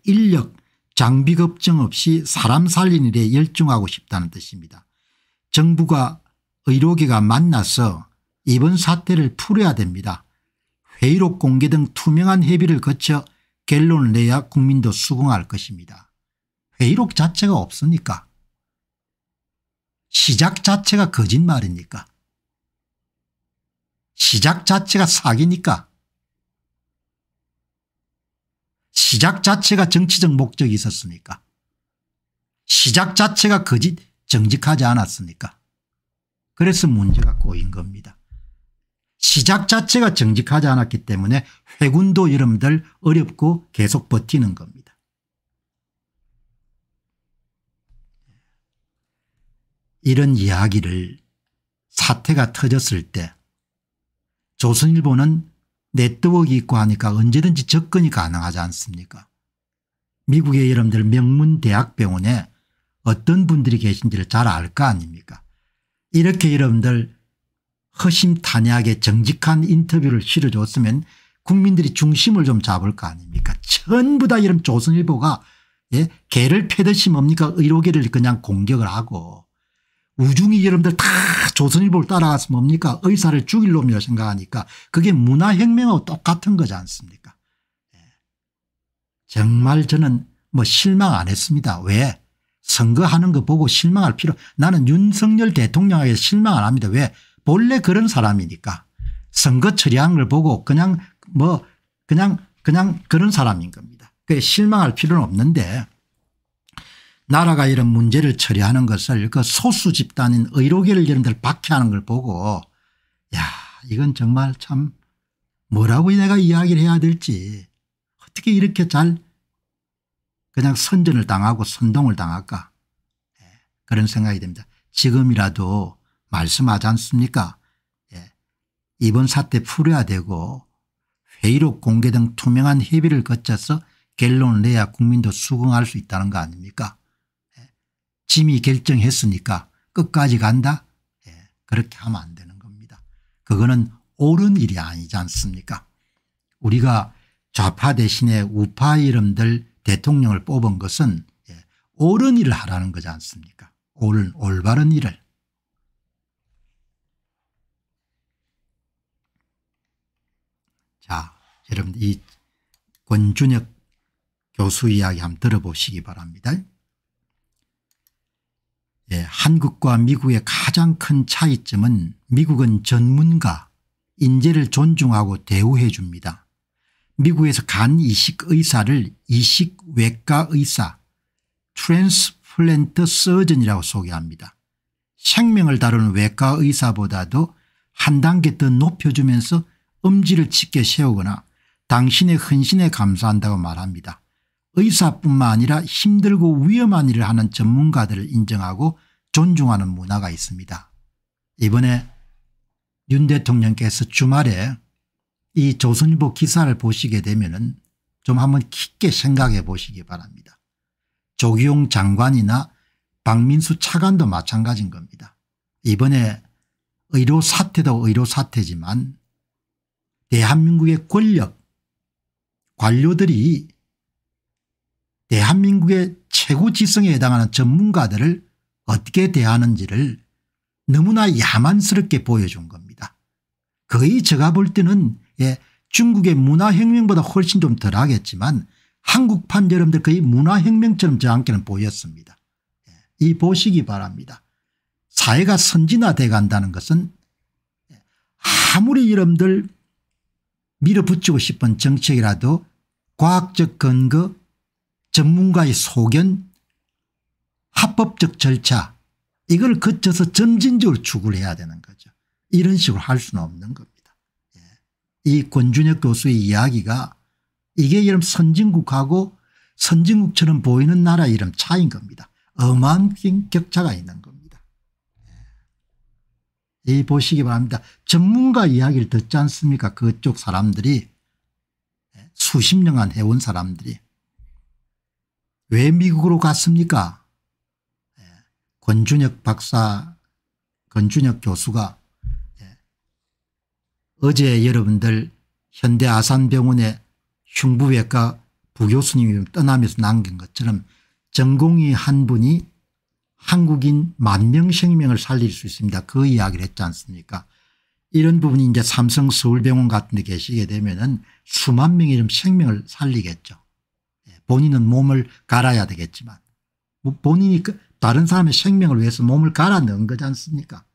인력 장비 걱정 없이 사람 살린 일에 열중하고 싶다는 뜻입니다. 정부가 의료계가 만나서 이번 사태를 풀어야 됩니다. 회의록 공개 등 투명한 협의를 거쳐 결론을 내야 국민도 수긍할 것입니다. 회의록 자체가 없으니까. 시작 자체가 거짓말이니까. 시작 자체가 사기니까. 시작 자체가 정치적 목적이 있었으니까. 시작 자체가 거짓 정직하지 않았으니까. 그래서 문제가 꼬인 겁니다. 시작 자체가 정직하지 않았기 때문에 회군도 여러분들 어렵고 계속 버티는 겁니다. 이런 이야기를 사태가 터졌을 때 조선일보는 네트워크 있고 하니까 언제든지 접근이 가능하지 않습니까 미국의 여러분들 명문대학병원에 어떤 분들이 계신지를 잘 알 거 아닙니까 이렇게 여러분들 허심탄회하게 정직한 인터뷰를 실어줬으면 국민들이 중심을 좀 잡을 거 아닙니까 전부 다 이런 조선일보가 예? 개를 패듯이 뭡니까 의료계를 그냥 공격을 하고 우중이 여러분들 다 조선일보를 따라가서 뭡니까 의사를 죽일 놈이라 생각하니까 그게 문화혁명하고 똑같은 거지 않습니까 예. 정말 저는 뭐 실망 안 했습니다 왜 선거하는 거 보고 실망할 필요 나는 윤석열 대통령에게 실망을 합니다. 왜 본래 그런 사람이니까 선거 처리한 걸 보고 그냥 뭐 그냥 그냥 그런 사람인 겁니다. 그래 실망할 필요는 없는데 나라가 이런 문제를 처리하는 것을 그 소수 집단인 의료계를 여러분들 박해하는 걸 보고 야 이건 정말 참 뭐라고 내가 이야기를 해야 될지 어떻게 이렇게 잘 그냥 선전을 당하고 선동을 당할까 예, 그런 생각이 듭니다. 지금이라도 말씀하지 않습니까 예, 이번 사태 풀어야 되고 회의록 공개 등 투명한 협의를 거쳐서 결론을 내야 국민도 수긍할 수 있다는 거 아닙니까 예, 짐이 결정했으니까 끝까지 간다 예, 그렇게 하면 안 되는 겁니다. 그거는 옳은 일이 아니지 않습니까 우리가 좌파 대신에 우파 이름들 대통령을 뽑은 것은 예, 옳은 일을 하라는 거지 않습니까 옳은 올바른 일을 자 여러분 이 권준혁 교수 이야기 한번 들어보시기 바랍니다. 예, 한국과 미국의 가장 큰 차이점은 미국은 전문가 인재를 존중하고 대우해 줍니다. 미국에서 간 이식 의사를 이식 외과 의사 트랜스플랜트 서전이라고 소개합니다. 생명을 다루는 외과 의사보다도 한 단계 더 높여주면서 엄지를 짙게 세우거나 당신의 헌신에 감사한다고 말합니다. 의사뿐만 아니라 힘들고 위험한 일을 하는 전문가들을 인정하고 존중하는 문화가 있습니다. 이번에 윤 대통령께서 주말에 이 조선일보 기사를 보시게 되면 은좀 한번 깊게 생각해 보시기 바랍니다. 조기용 장관이나 박민수 차관도 마찬가지인 겁니다. 이번에 의료 사태도 의료 사태지만 대한민국의 권력 관료들이 대한민국의 최고 지성에 해당하는 전문가들을 어떻게 대하는지를 너무나 야만스럽게 보여준 겁니다. 거의 제가 볼 때는 예, 중국의 문화혁명보다 훨씬 좀 덜하겠지만 한국판 여러분들 거의 문화혁명처럼 저한께는 보였습니다. 예, 이 보시기 바랍니다. 사회가 선진화돼 간다는 것은 아무리 여러분들 밀어붙이고 싶은 정책이라도 과학적 근거 전문가의 소견 합법적 절차 이걸 거쳐서 점진적으로 추구를 해야 되는 거죠. 이런 식으로 할 수는 없는 겁니다. 이 권준혁 교수의 이야기가 이게 여름 선진국하고 선진국처럼 보이는 나라 이름 차인 이 겁니다. 어마한 격차가 있는 겁니다. 예. 이 보시기 바랍니다. 전문가 이야기를 듣지 않습니까? 그쪽 사람들이 예. 수십 년간 해온 사람들이 왜 미국으로 갔습니까? 예. 권준혁 박사 권준혁 교수가 어제 여러분들 현대 아산병원의 흉부외과 부교수님이 떠나면서 남긴 것처럼 전공의 한 분이 한국인 만 명 생명을 살릴 수 있습니다. 그 이야기를 했지 않습니까 이런 부분이 이제 삼성 서울병원 같은 데 계시게 되면 은 수만 명의 생명을 살리겠죠. 예, 본인은 몸을 갈아야 되겠지만 뭐 본인이 그 다른 사람의 생명을 위해서 몸을 갈아 넣은 거지 않습니까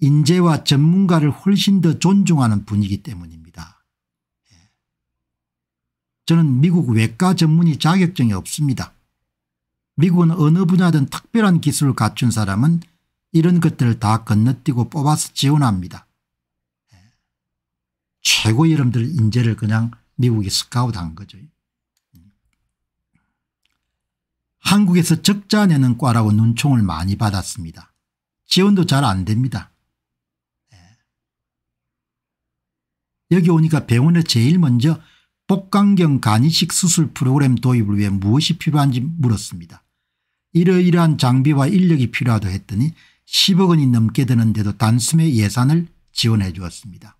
인재와 전문가를 훨씬 더 존중하는 분위기 때문입니다. 예. 저는 미국 외과 전문의 자격증이 없습니다. 미국은 어느 분야든 특별한 기술을 갖춘 사람은 이런 것들을 다 건너뛰고 뽑아서 지원합니다. 예. 최고 여러분들 인재를 그냥 미국이 스카우트한 거죠. 한국에서 적자 내는 과라고 눈총을 많이 받았습니다. 지원도 잘 안 됩니다. 여기 오니까 병원에 제일 먼저 복강경 간이식 수술 프로그램 도입을 위해 무엇이 필요한지 물었습니다. 이러이러한 장비와 인력이 필요하다 했더니 10억 원이 넘게 드는데도 단숨에 예산을 지원해 주었습니다.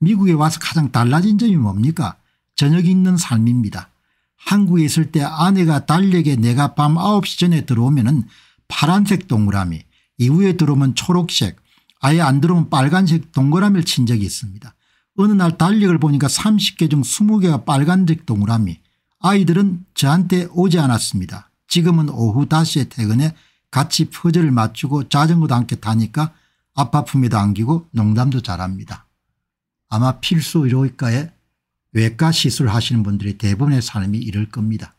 미국에 와서 가장 달라진 점이 뭡니까 저녁 이 있는 삶입니다. 한국에 있을 때 아내가 달력에 내가 밤 9시 전에 들어오면 은 파란색 동그라미 이후에 들어오면 초록색 아예 안 들어오면 빨간색 동그라미를 친 적이 있습니다. 어느 날 달력을 보니까 30개 중 20개가 빨간색 동그라미 아이들은 저한테 오지 않았습니다. 지금은 오후 5시에 퇴근해 같이 퍼즐을 맞추고 자전거도 함께 타니까 아파 품에도 안기고 농담도 잘합니다. 아마 필수 의료과에 외과 시술 하시는 분들이 대부분의 사람이 이럴 겁니다.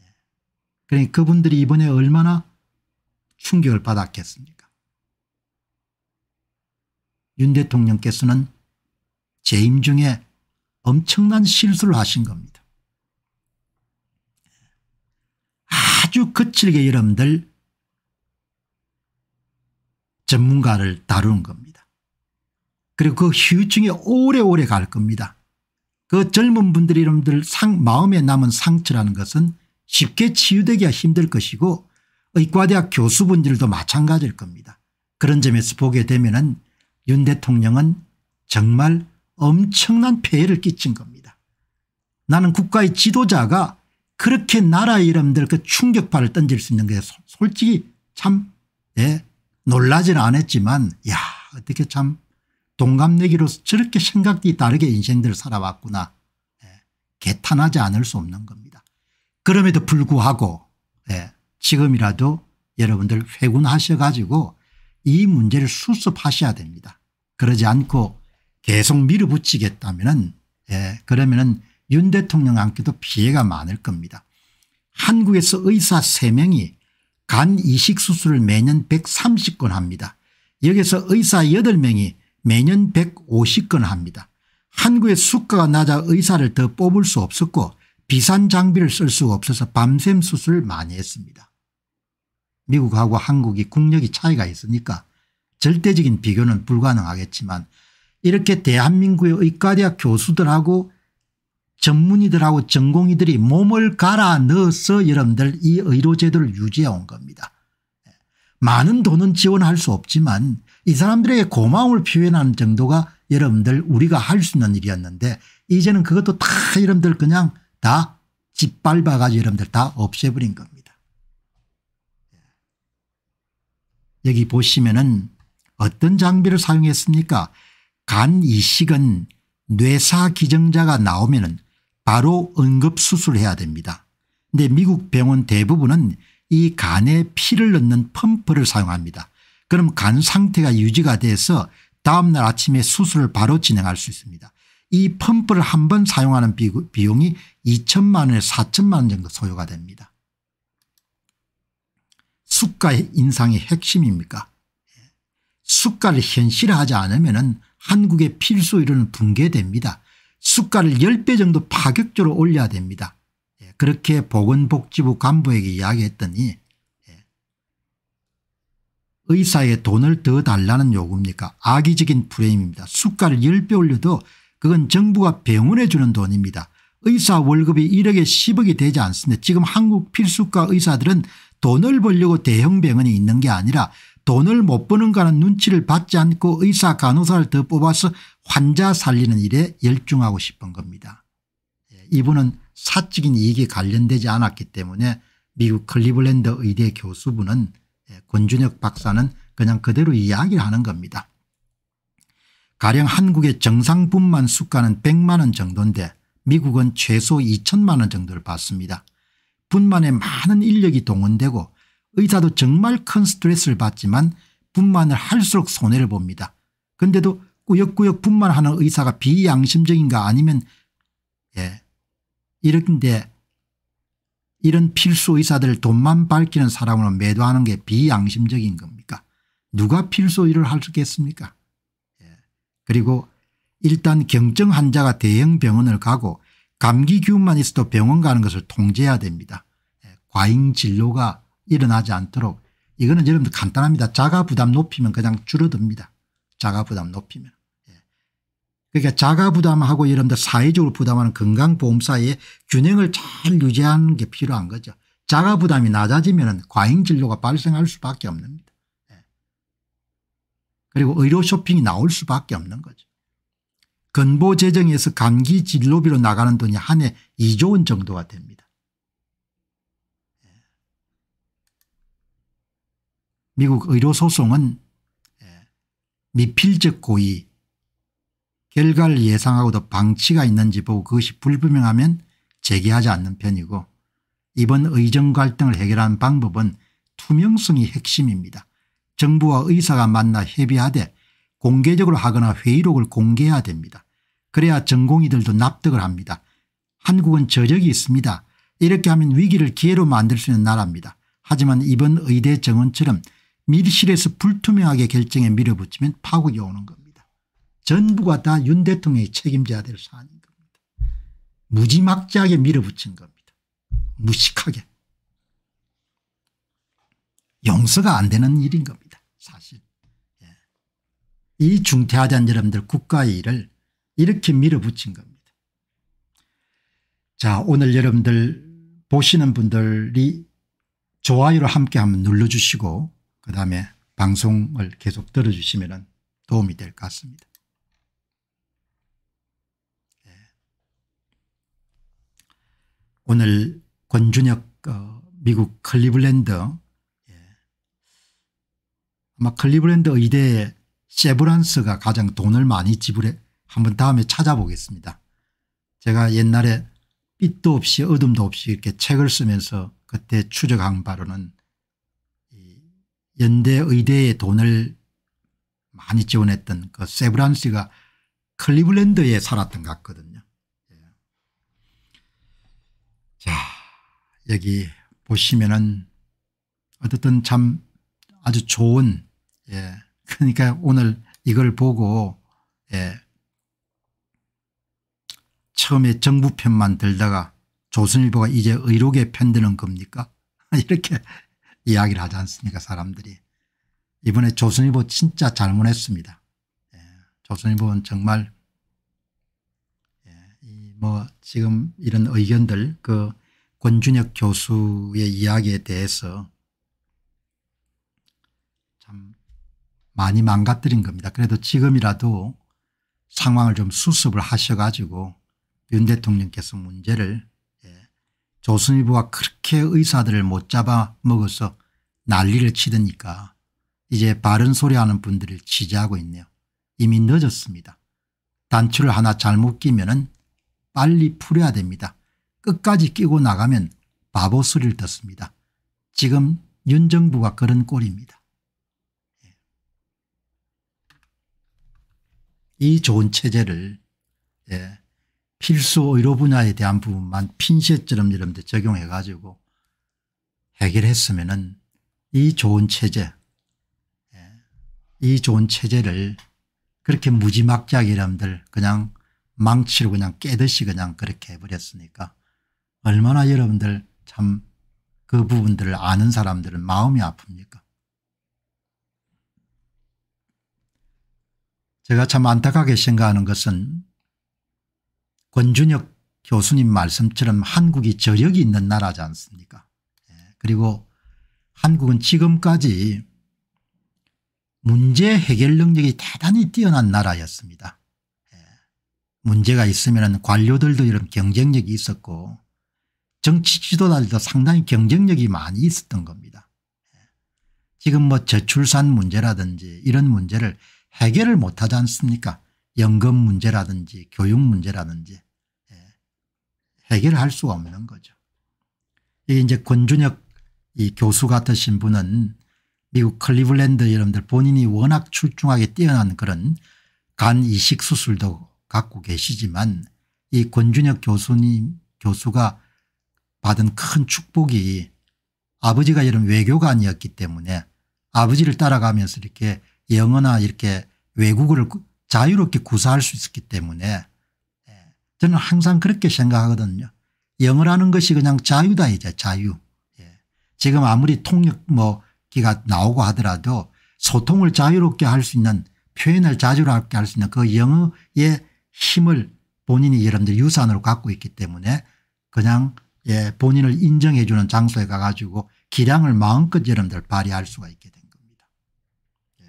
예. 그러니 그분들이 이번에 얼마나 충격을 받았겠습니까 윤 대통령께서는 재임 중에 엄청난 실수를 하신 겁니다. 아주 거칠게 여러분들 전문가를 다루는 겁니다. 그리고 그 후유증이 오래오래 갈 겁니다. 그 젊은 분들이 여러분들 상, 마음에 남은 상처라는 것은 쉽게 치유되기가 힘들 것이고 의과대학 교수분들도 마찬가지일 겁니다. 그런 점에서 보게 되면 은윤 대통령은 정말 엄청난 폐해를 끼친 겁니다. 나는 국가의 지도자가 그렇게 나라 이름들 그 충격파를 던질 수 있는 게 솔직히 참 예, 놀라지는 않았지만 야 어떻게 참 동갑내기로서 저렇게 생각이 다르게 인생들을 살아왔구나 예, 개탄하지 않을 수 없는 겁니다. 그럼에도 불구하고 예, 지금이라도 여러분들 회군하셔 가지고 이 문제를 수습하셔야 됩니다. 그러지 않고 계속 밀어붙이겠다면은 예, 그러면은 윤 대통령 안기도 피해가 많을 겁니다. 한국에서 의사 3명이 간 이식 수술을 매년 130건 합니다. 여기서 의사 8명이 매년 150건 합니다. 한국의 수가가 낮아 의사를 더 뽑을 수 없었고 비싼 장비를 쓸 수가 없어서 밤샘 수술을 많이 했습니다. 미국하고 한국이 국력이 차이가 있으니까 절대적인 비교는 불가능하겠지만 이렇게 대한민국의 의과대학 교수들하고 전문의들하고 전공의들이 몸을 갈아 넣어서 여러분들 이 의료제도를 유지해 온 겁니다. 많은 돈은 지원할 수 없지만 이 사람들에게 고마움을 표현하는 정도가 여러분들 우리가 할 수 있는 일이었는데 이제는 그것도 다 여러분들 그냥 다 짓밟아 가지고 여러분들 다 없애버린 겁니다. 여기 보시면은 어떤 장비를 사용했습니까 간 이식은 뇌사 기증자가 나오면 바로 응급수술해야 됩니다. 근데 미국 병원 대부분은 이 간에 피를 넣는 펌프를 사용합니다. 그럼 간 상태가 유지가 돼서 다음날 아침에 수술을 바로 진행할 수 있습니다. 이 펌프를 한번 사용하는 비용이 2천만 원에서 4천만 원 정도 소요가 됩니다. 수가 인상의 핵심입니까? 예. 수가를 현실화하지 않으면 한국의 필수 이론은 붕괴됩니다. 수가를 10배 정도 파격적으로 올려야 됩니다. 예, 그렇게 보건복지부 간부에게 이야기했더니 예, 의사의 돈을 더 달라는 요구입니까 악의적인 프레임입니다. 수가를 10배 올려도 그건 정부가 병원에 주는 돈입니다. 의사 월급이 1억에 10억이 되지 않습니다. 지금 한국 필수과 의사들은 돈을 벌려고 대형 병원이 있는 게 아니라 돈을 못 버는 가는 눈치를 받지 않고 의사 간호사를 더 뽑아서 환자 살리는 일에 열중하고 싶은 겁니다. 예, 이분은 사적인 이익에 관련되지 않았기 때문에 미국 클리블랜드 의대 교수분은 예, 권준혁 박사는 그냥 그대로 이야기를 하는 겁니다. 가령 한국의 정상 분만 수가는 100만 원 정도인데 미국은 최소 2천만 원 정도를 받습니다. 분만에 많은 인력이 동원되고 의사도 정말 큰 스트레스를 받지만 분만을 할수록 손해를 봅니다. 근데도 꾸역꾸역 분만하는 의사가 비양심적인가 아니면 예 이런데 이런 필수 의사들 돈만 밝히는 사람으로 매도하는 게 비양심적인 겁니까 누가 필수 일을 할수 있겠습니까 예. 그리고 일단 경증 환자가 대형 병원을 가고 감기 기운만 있어도 병원 가는 것을 통제해야 됩니다. 예, 과잉 진료가 일어나지 않도록 이거는 여러분들 간단합니다. 자가 부담 높이면 그냥 줄어듭니다. 자가 부담 높이면. 예. 그러니까 자가 부담하고 여러분들 사회적으로 부담하는 건강보험 사이에 균형을 잘 유지하는 게 필요한 거죠. 자가 부담이 낮아지면 과잉 진료가 발생할 수밖에 없는 겁니다. 예. 그리고 의료 쇼핑이 나올 수밖에 없는 거죠. 건보 재정에서 감기 진료비로 나가는 돈이 한 해 2조 원 정도가 됩니다. 미국 의료소송은 예, 미필적 고의 결과를 예상하고도 방치가 있는지 보고 그것이 불분명하면 제기하지 않는 편이고 이번 의정 갈등을 해결하는 방법은 투명성이 핵심입니다. 정부와 의사가 만나 협의하되 공개적으로 하거나 회의록을 공개해야 됩니다. 그래야 전공의들도 납득을 합니다. 한국은 저력이 있습니다. 이렇게 하면 위기를 기회로 만들 수 있는 나라입니다. 하지만 이번 의대 정원처럼 밀실에서 불투명하게 결정에 밀어붙이면 파국이 오는 겁니다. 전부가 다 윤 대통령이 책임져야 될 사안인 겁니다. 무지막지하게 밀어붙인 겁니다. 무식하게. 용서가 안 되는 일인 겁니다. 사실. 예. 이 중퇴하자는 여러분들 국가의 일을 이렇게 밀어붙인 겁니다. 자 오늘 여러분들 보시는 분들이 좋아요를 함께 한번 눌러주시고 그 다음에 방송을 계속 들어주시면 도움이 될 것 같습니다. 예. 오늘 권준혁 어, 미국 클리블랜드 예. 아마 클리블랜드 의대에 세브란스가 가장 돈을 많이 지불해 한번 다음에 찾아보겠습니다. 제가 옛날에 빛도 없이 어둠도 없이 이렇게 책을 쓰면서 그때 추적한 바로는 연대 의대에 돈을 많이 지원했던 그 세브란 씨가 클리블랜드에 살았던 것 같거든요. 예. 자 여기 보시면은 어쨌든 참 아주 좋은 예. 그러니까 오늘 이걸 보고 예. 처음에 정부 편만 들다가 조선일보가 이제 의록에 편드는 겁니까 이렇게 이야기를 하지 않습니까 사람들이. 이번에 조선일보 진짜 잘못했습니다. 예, 조선일보는 정말 예, 뭐 지금 이런 의견들 그 권준혁 교수의 이야기에 대해서 참 많이 망가뜨린 겁니다. 그래도 지금이라도 상황을 좀 수습을 하셔가지고 윤 대통령께서 문제를 조선일보가 그렇게 의사들을 못 잡아 먹어서 난리를 치더니까 이제 바른 소리하는 분들을 지지하고 있네요. 이미 늦었습니다. 단추를 하나 잘못 끼면 은 빨리 풀어야 됩니다. 끝까지 끼고 나가면 바보 소리를 듣습니다. 지금 윤 정부가 그런 꼴입니다. 예. 이 좋은 체제를 예, 필수 의료 분야에 대한 부분만 핀셋처럼 여러분들 적용해 가지고 해결했으면은 이 좋은 체제 예, 이 좋은 체제를 그렇게 무지막지하게 여러분들 그냥 망치로 그냥 깨듯이 그냥 그렇게 해버렸으니까 얼마나 여러분들 참 그 부분들을 아는 사람들은 마음이 아픕니까 제가 참 안타깝게 생각하는 것은 권준혁 교수님 말씀처럼 한국이 저력이 있는 나라지 않습니까 예, 그리고 한국은 지금까지 문제 해결 능력이 대단히 뛰어난 나라였습니다. 예, 문제가 있으면 관료들도 이런 경쟁력이 있었고 정치 지도자들도 상당히 경쟁력이 많이 있었던 겁니다. 예, 지금 뭐 저출산 문제라든지 이런 문제를 해결을 못하지 않습니까 연금 문제라든지 교육 문제라든지 해결할 수가 없는 거죠. 이게 이제 권준혁 이 교수 같으신 분은 미국 클리블랜드 여러분들 본인이 워낙 출중하게 뛰어난 그런 간 이식 수술도 갖고 계시지만 이 권준혁 교수님 교수가 받은 큰 축복이 아버지가 이런 외교관이었기 때문에 아버지를 따라가면서 이렇게 영어나 이렇게 외국어를 자유롭게 구사할 수 있었기 때문에 저는 항상 그렇게 생각하거든요. 영어라는 것이 그냥 자유다 이제 자유. 예. 지금 아무리 통역 뭐 기가 나오고 하더라도 소통을 자유롭게 할 수 있는 표현을 자유롭게 할 수 있는 그 영어의 힘을 본인이 여러분들 유산으로 갖고 있기 때문에 그냥 예, 본인을 인정해 주는 장소에 가 가지고 기량을 마음껏 여러분들 발휘할 수가 있게 된 겁니다. 예.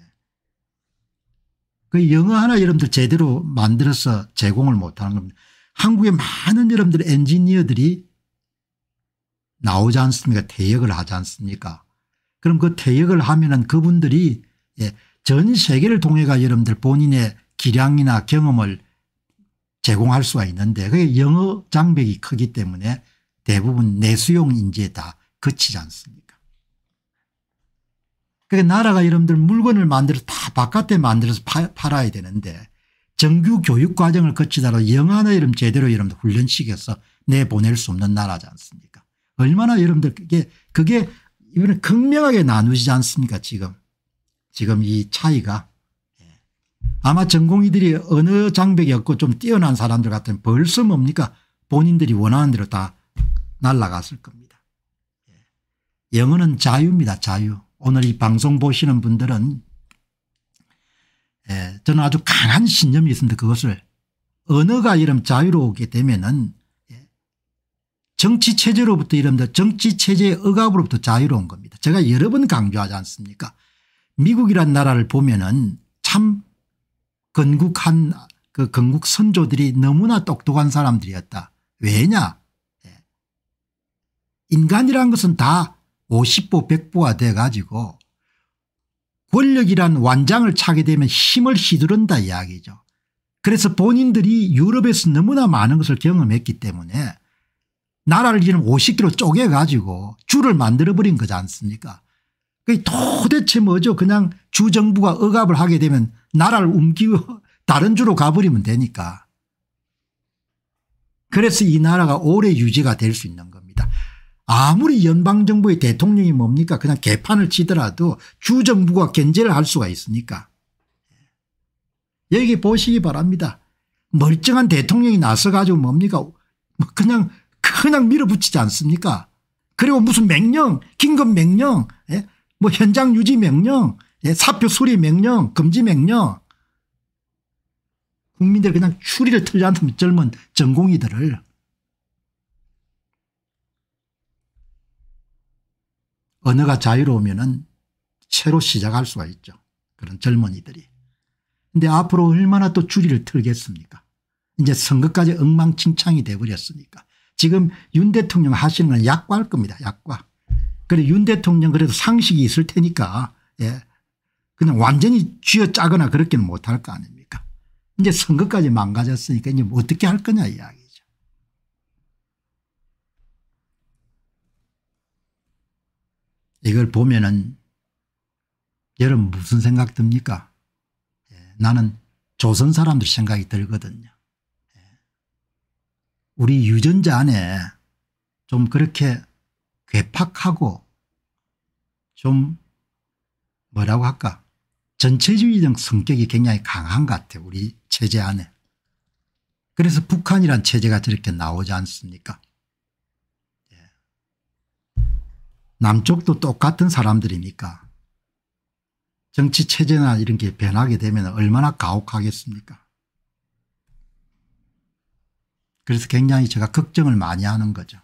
그 영어 하나 여러분들 제대로 만들어서 제공을 못하는 겁니다. 한국의 많은 여러분들 엔지니어들이 나오지 않습니까 퇴역을 하지 않습니까 그럼 그 퇴역을 하면 은 그분들이 예, 전 세계를 통해가 여러분들 본인의 기량이나 경험을 제공할 수가 있는데 그게 영어 장벽이 크기 때문에 대부분 내수용 인재에 다 그치지 않습니까 그게 그러니까 나라가 여러분들 물건을 만들어서 다 바깥에 만들어서 팔, 팔아야 되는데 정규 교육 과정을 거치다라 영어나 이름 제대로 여러분들 훈련시켜서 내보낼 수 없는 나라지 않습니까 얼마나 여러분들 그게 그게 이번에 극명하게 나누지 않습니까 지금 지금 이 차이가 예. 아마 전공의들이 어느 장벽이 없고 좀 뛰어난 사람들 같은 벌써 뭡니까 본인들이 원하는 대로 다 날아갔을 겁니다. 예. 영어는 자유입니다. 자유. 오늘 이 방송 보시는 분들은 예, 저는 아주 강한 신념이 있습니다. 그것을 언어가 이름 자유로우게 되면은 예, 정치 체제로부터 이름바 정치 체제의 억압으로부터 자유로운 겁니다. 제가 여러 번 강조하지 않습니까? 미국이란 나라를 보면은 참 건국한 그 건국 선조들이 너무나 똑똑한 사람들이었다. 왜냐? 예. 인간이란 것은 다 50보 100보가 돼 가지고 권력이란 완장을 차게 되면 힘을 휘두른다 이야기죠. 그래서 본인들이 유럽에서 너무나 많은 것을 경험했기 때문에 나라를 지금 5 0개로 쪼개가지고 줄을 만들어버린 거지 않습니까 그게 도대체 뭐죠 그냥 주정부가 억압을 하게 되면 나라를 움직이 다른 주로 가버리면 되니까 그래서 이 나라가 오래 유지가 될 수 있는 겁니다. 아무리 연방정부의 대통령이 뭡니까 그냥 개판을 치더라도 주정부가 견제를 할 수가 있으니까. 여기 보시기 바랍니다. 멀쩡한 대통령이 나서가지고 뭡니까 그냥 그냥 밀어붙이지 않습니까 그리고 무슨 명령 긴급 명령 예? 뭐 현장 유지 명령 예? 사표 수리 명령 금지 명령 국민들 그냥 추리를 틀지 않는 젊은 전공의들을 언어가 자유로우면 새로 시작할 수가 있죠. 그런 젊은이들이. 근데 앞으로 얼마나 또 줄이를 틀겠습니까? 이제 선거까지 엉망진창이 돼버렸으니까. 지금 윤 대통령 하시는 건 약과할 겁니다. 약과. 그래 윤 대통령 그래도 상식이 있을 테니까 예. 그냥 완전히 쥐어짜거나 그렇게는 못할 거 아닙니까? 이제 선거까지 망가졌으니까 이제 뭐 어떻게 할 거냐 이야기. 이걸 보면은 여러분 무슨 생각 듭니까? 예, 나는 조선 사람들 생각이 들거든요. 예. 우리 유전자 안에 좀 그렇게 괴팍하고 좀 뭐라고 할까 전체주의적 성격이 굉장히 강한 것 같아요. 우리 체제 안에. 그래서 북한이란 체제가 저렇게 나오지 않습니까 남쪽도 똑같은 사람들이니까 정치 체제나 이런 게 변하게 되면 얼마나 가혹하겠습니까 그래서 굉장히 제가 걱정을 많이 하는 거죠.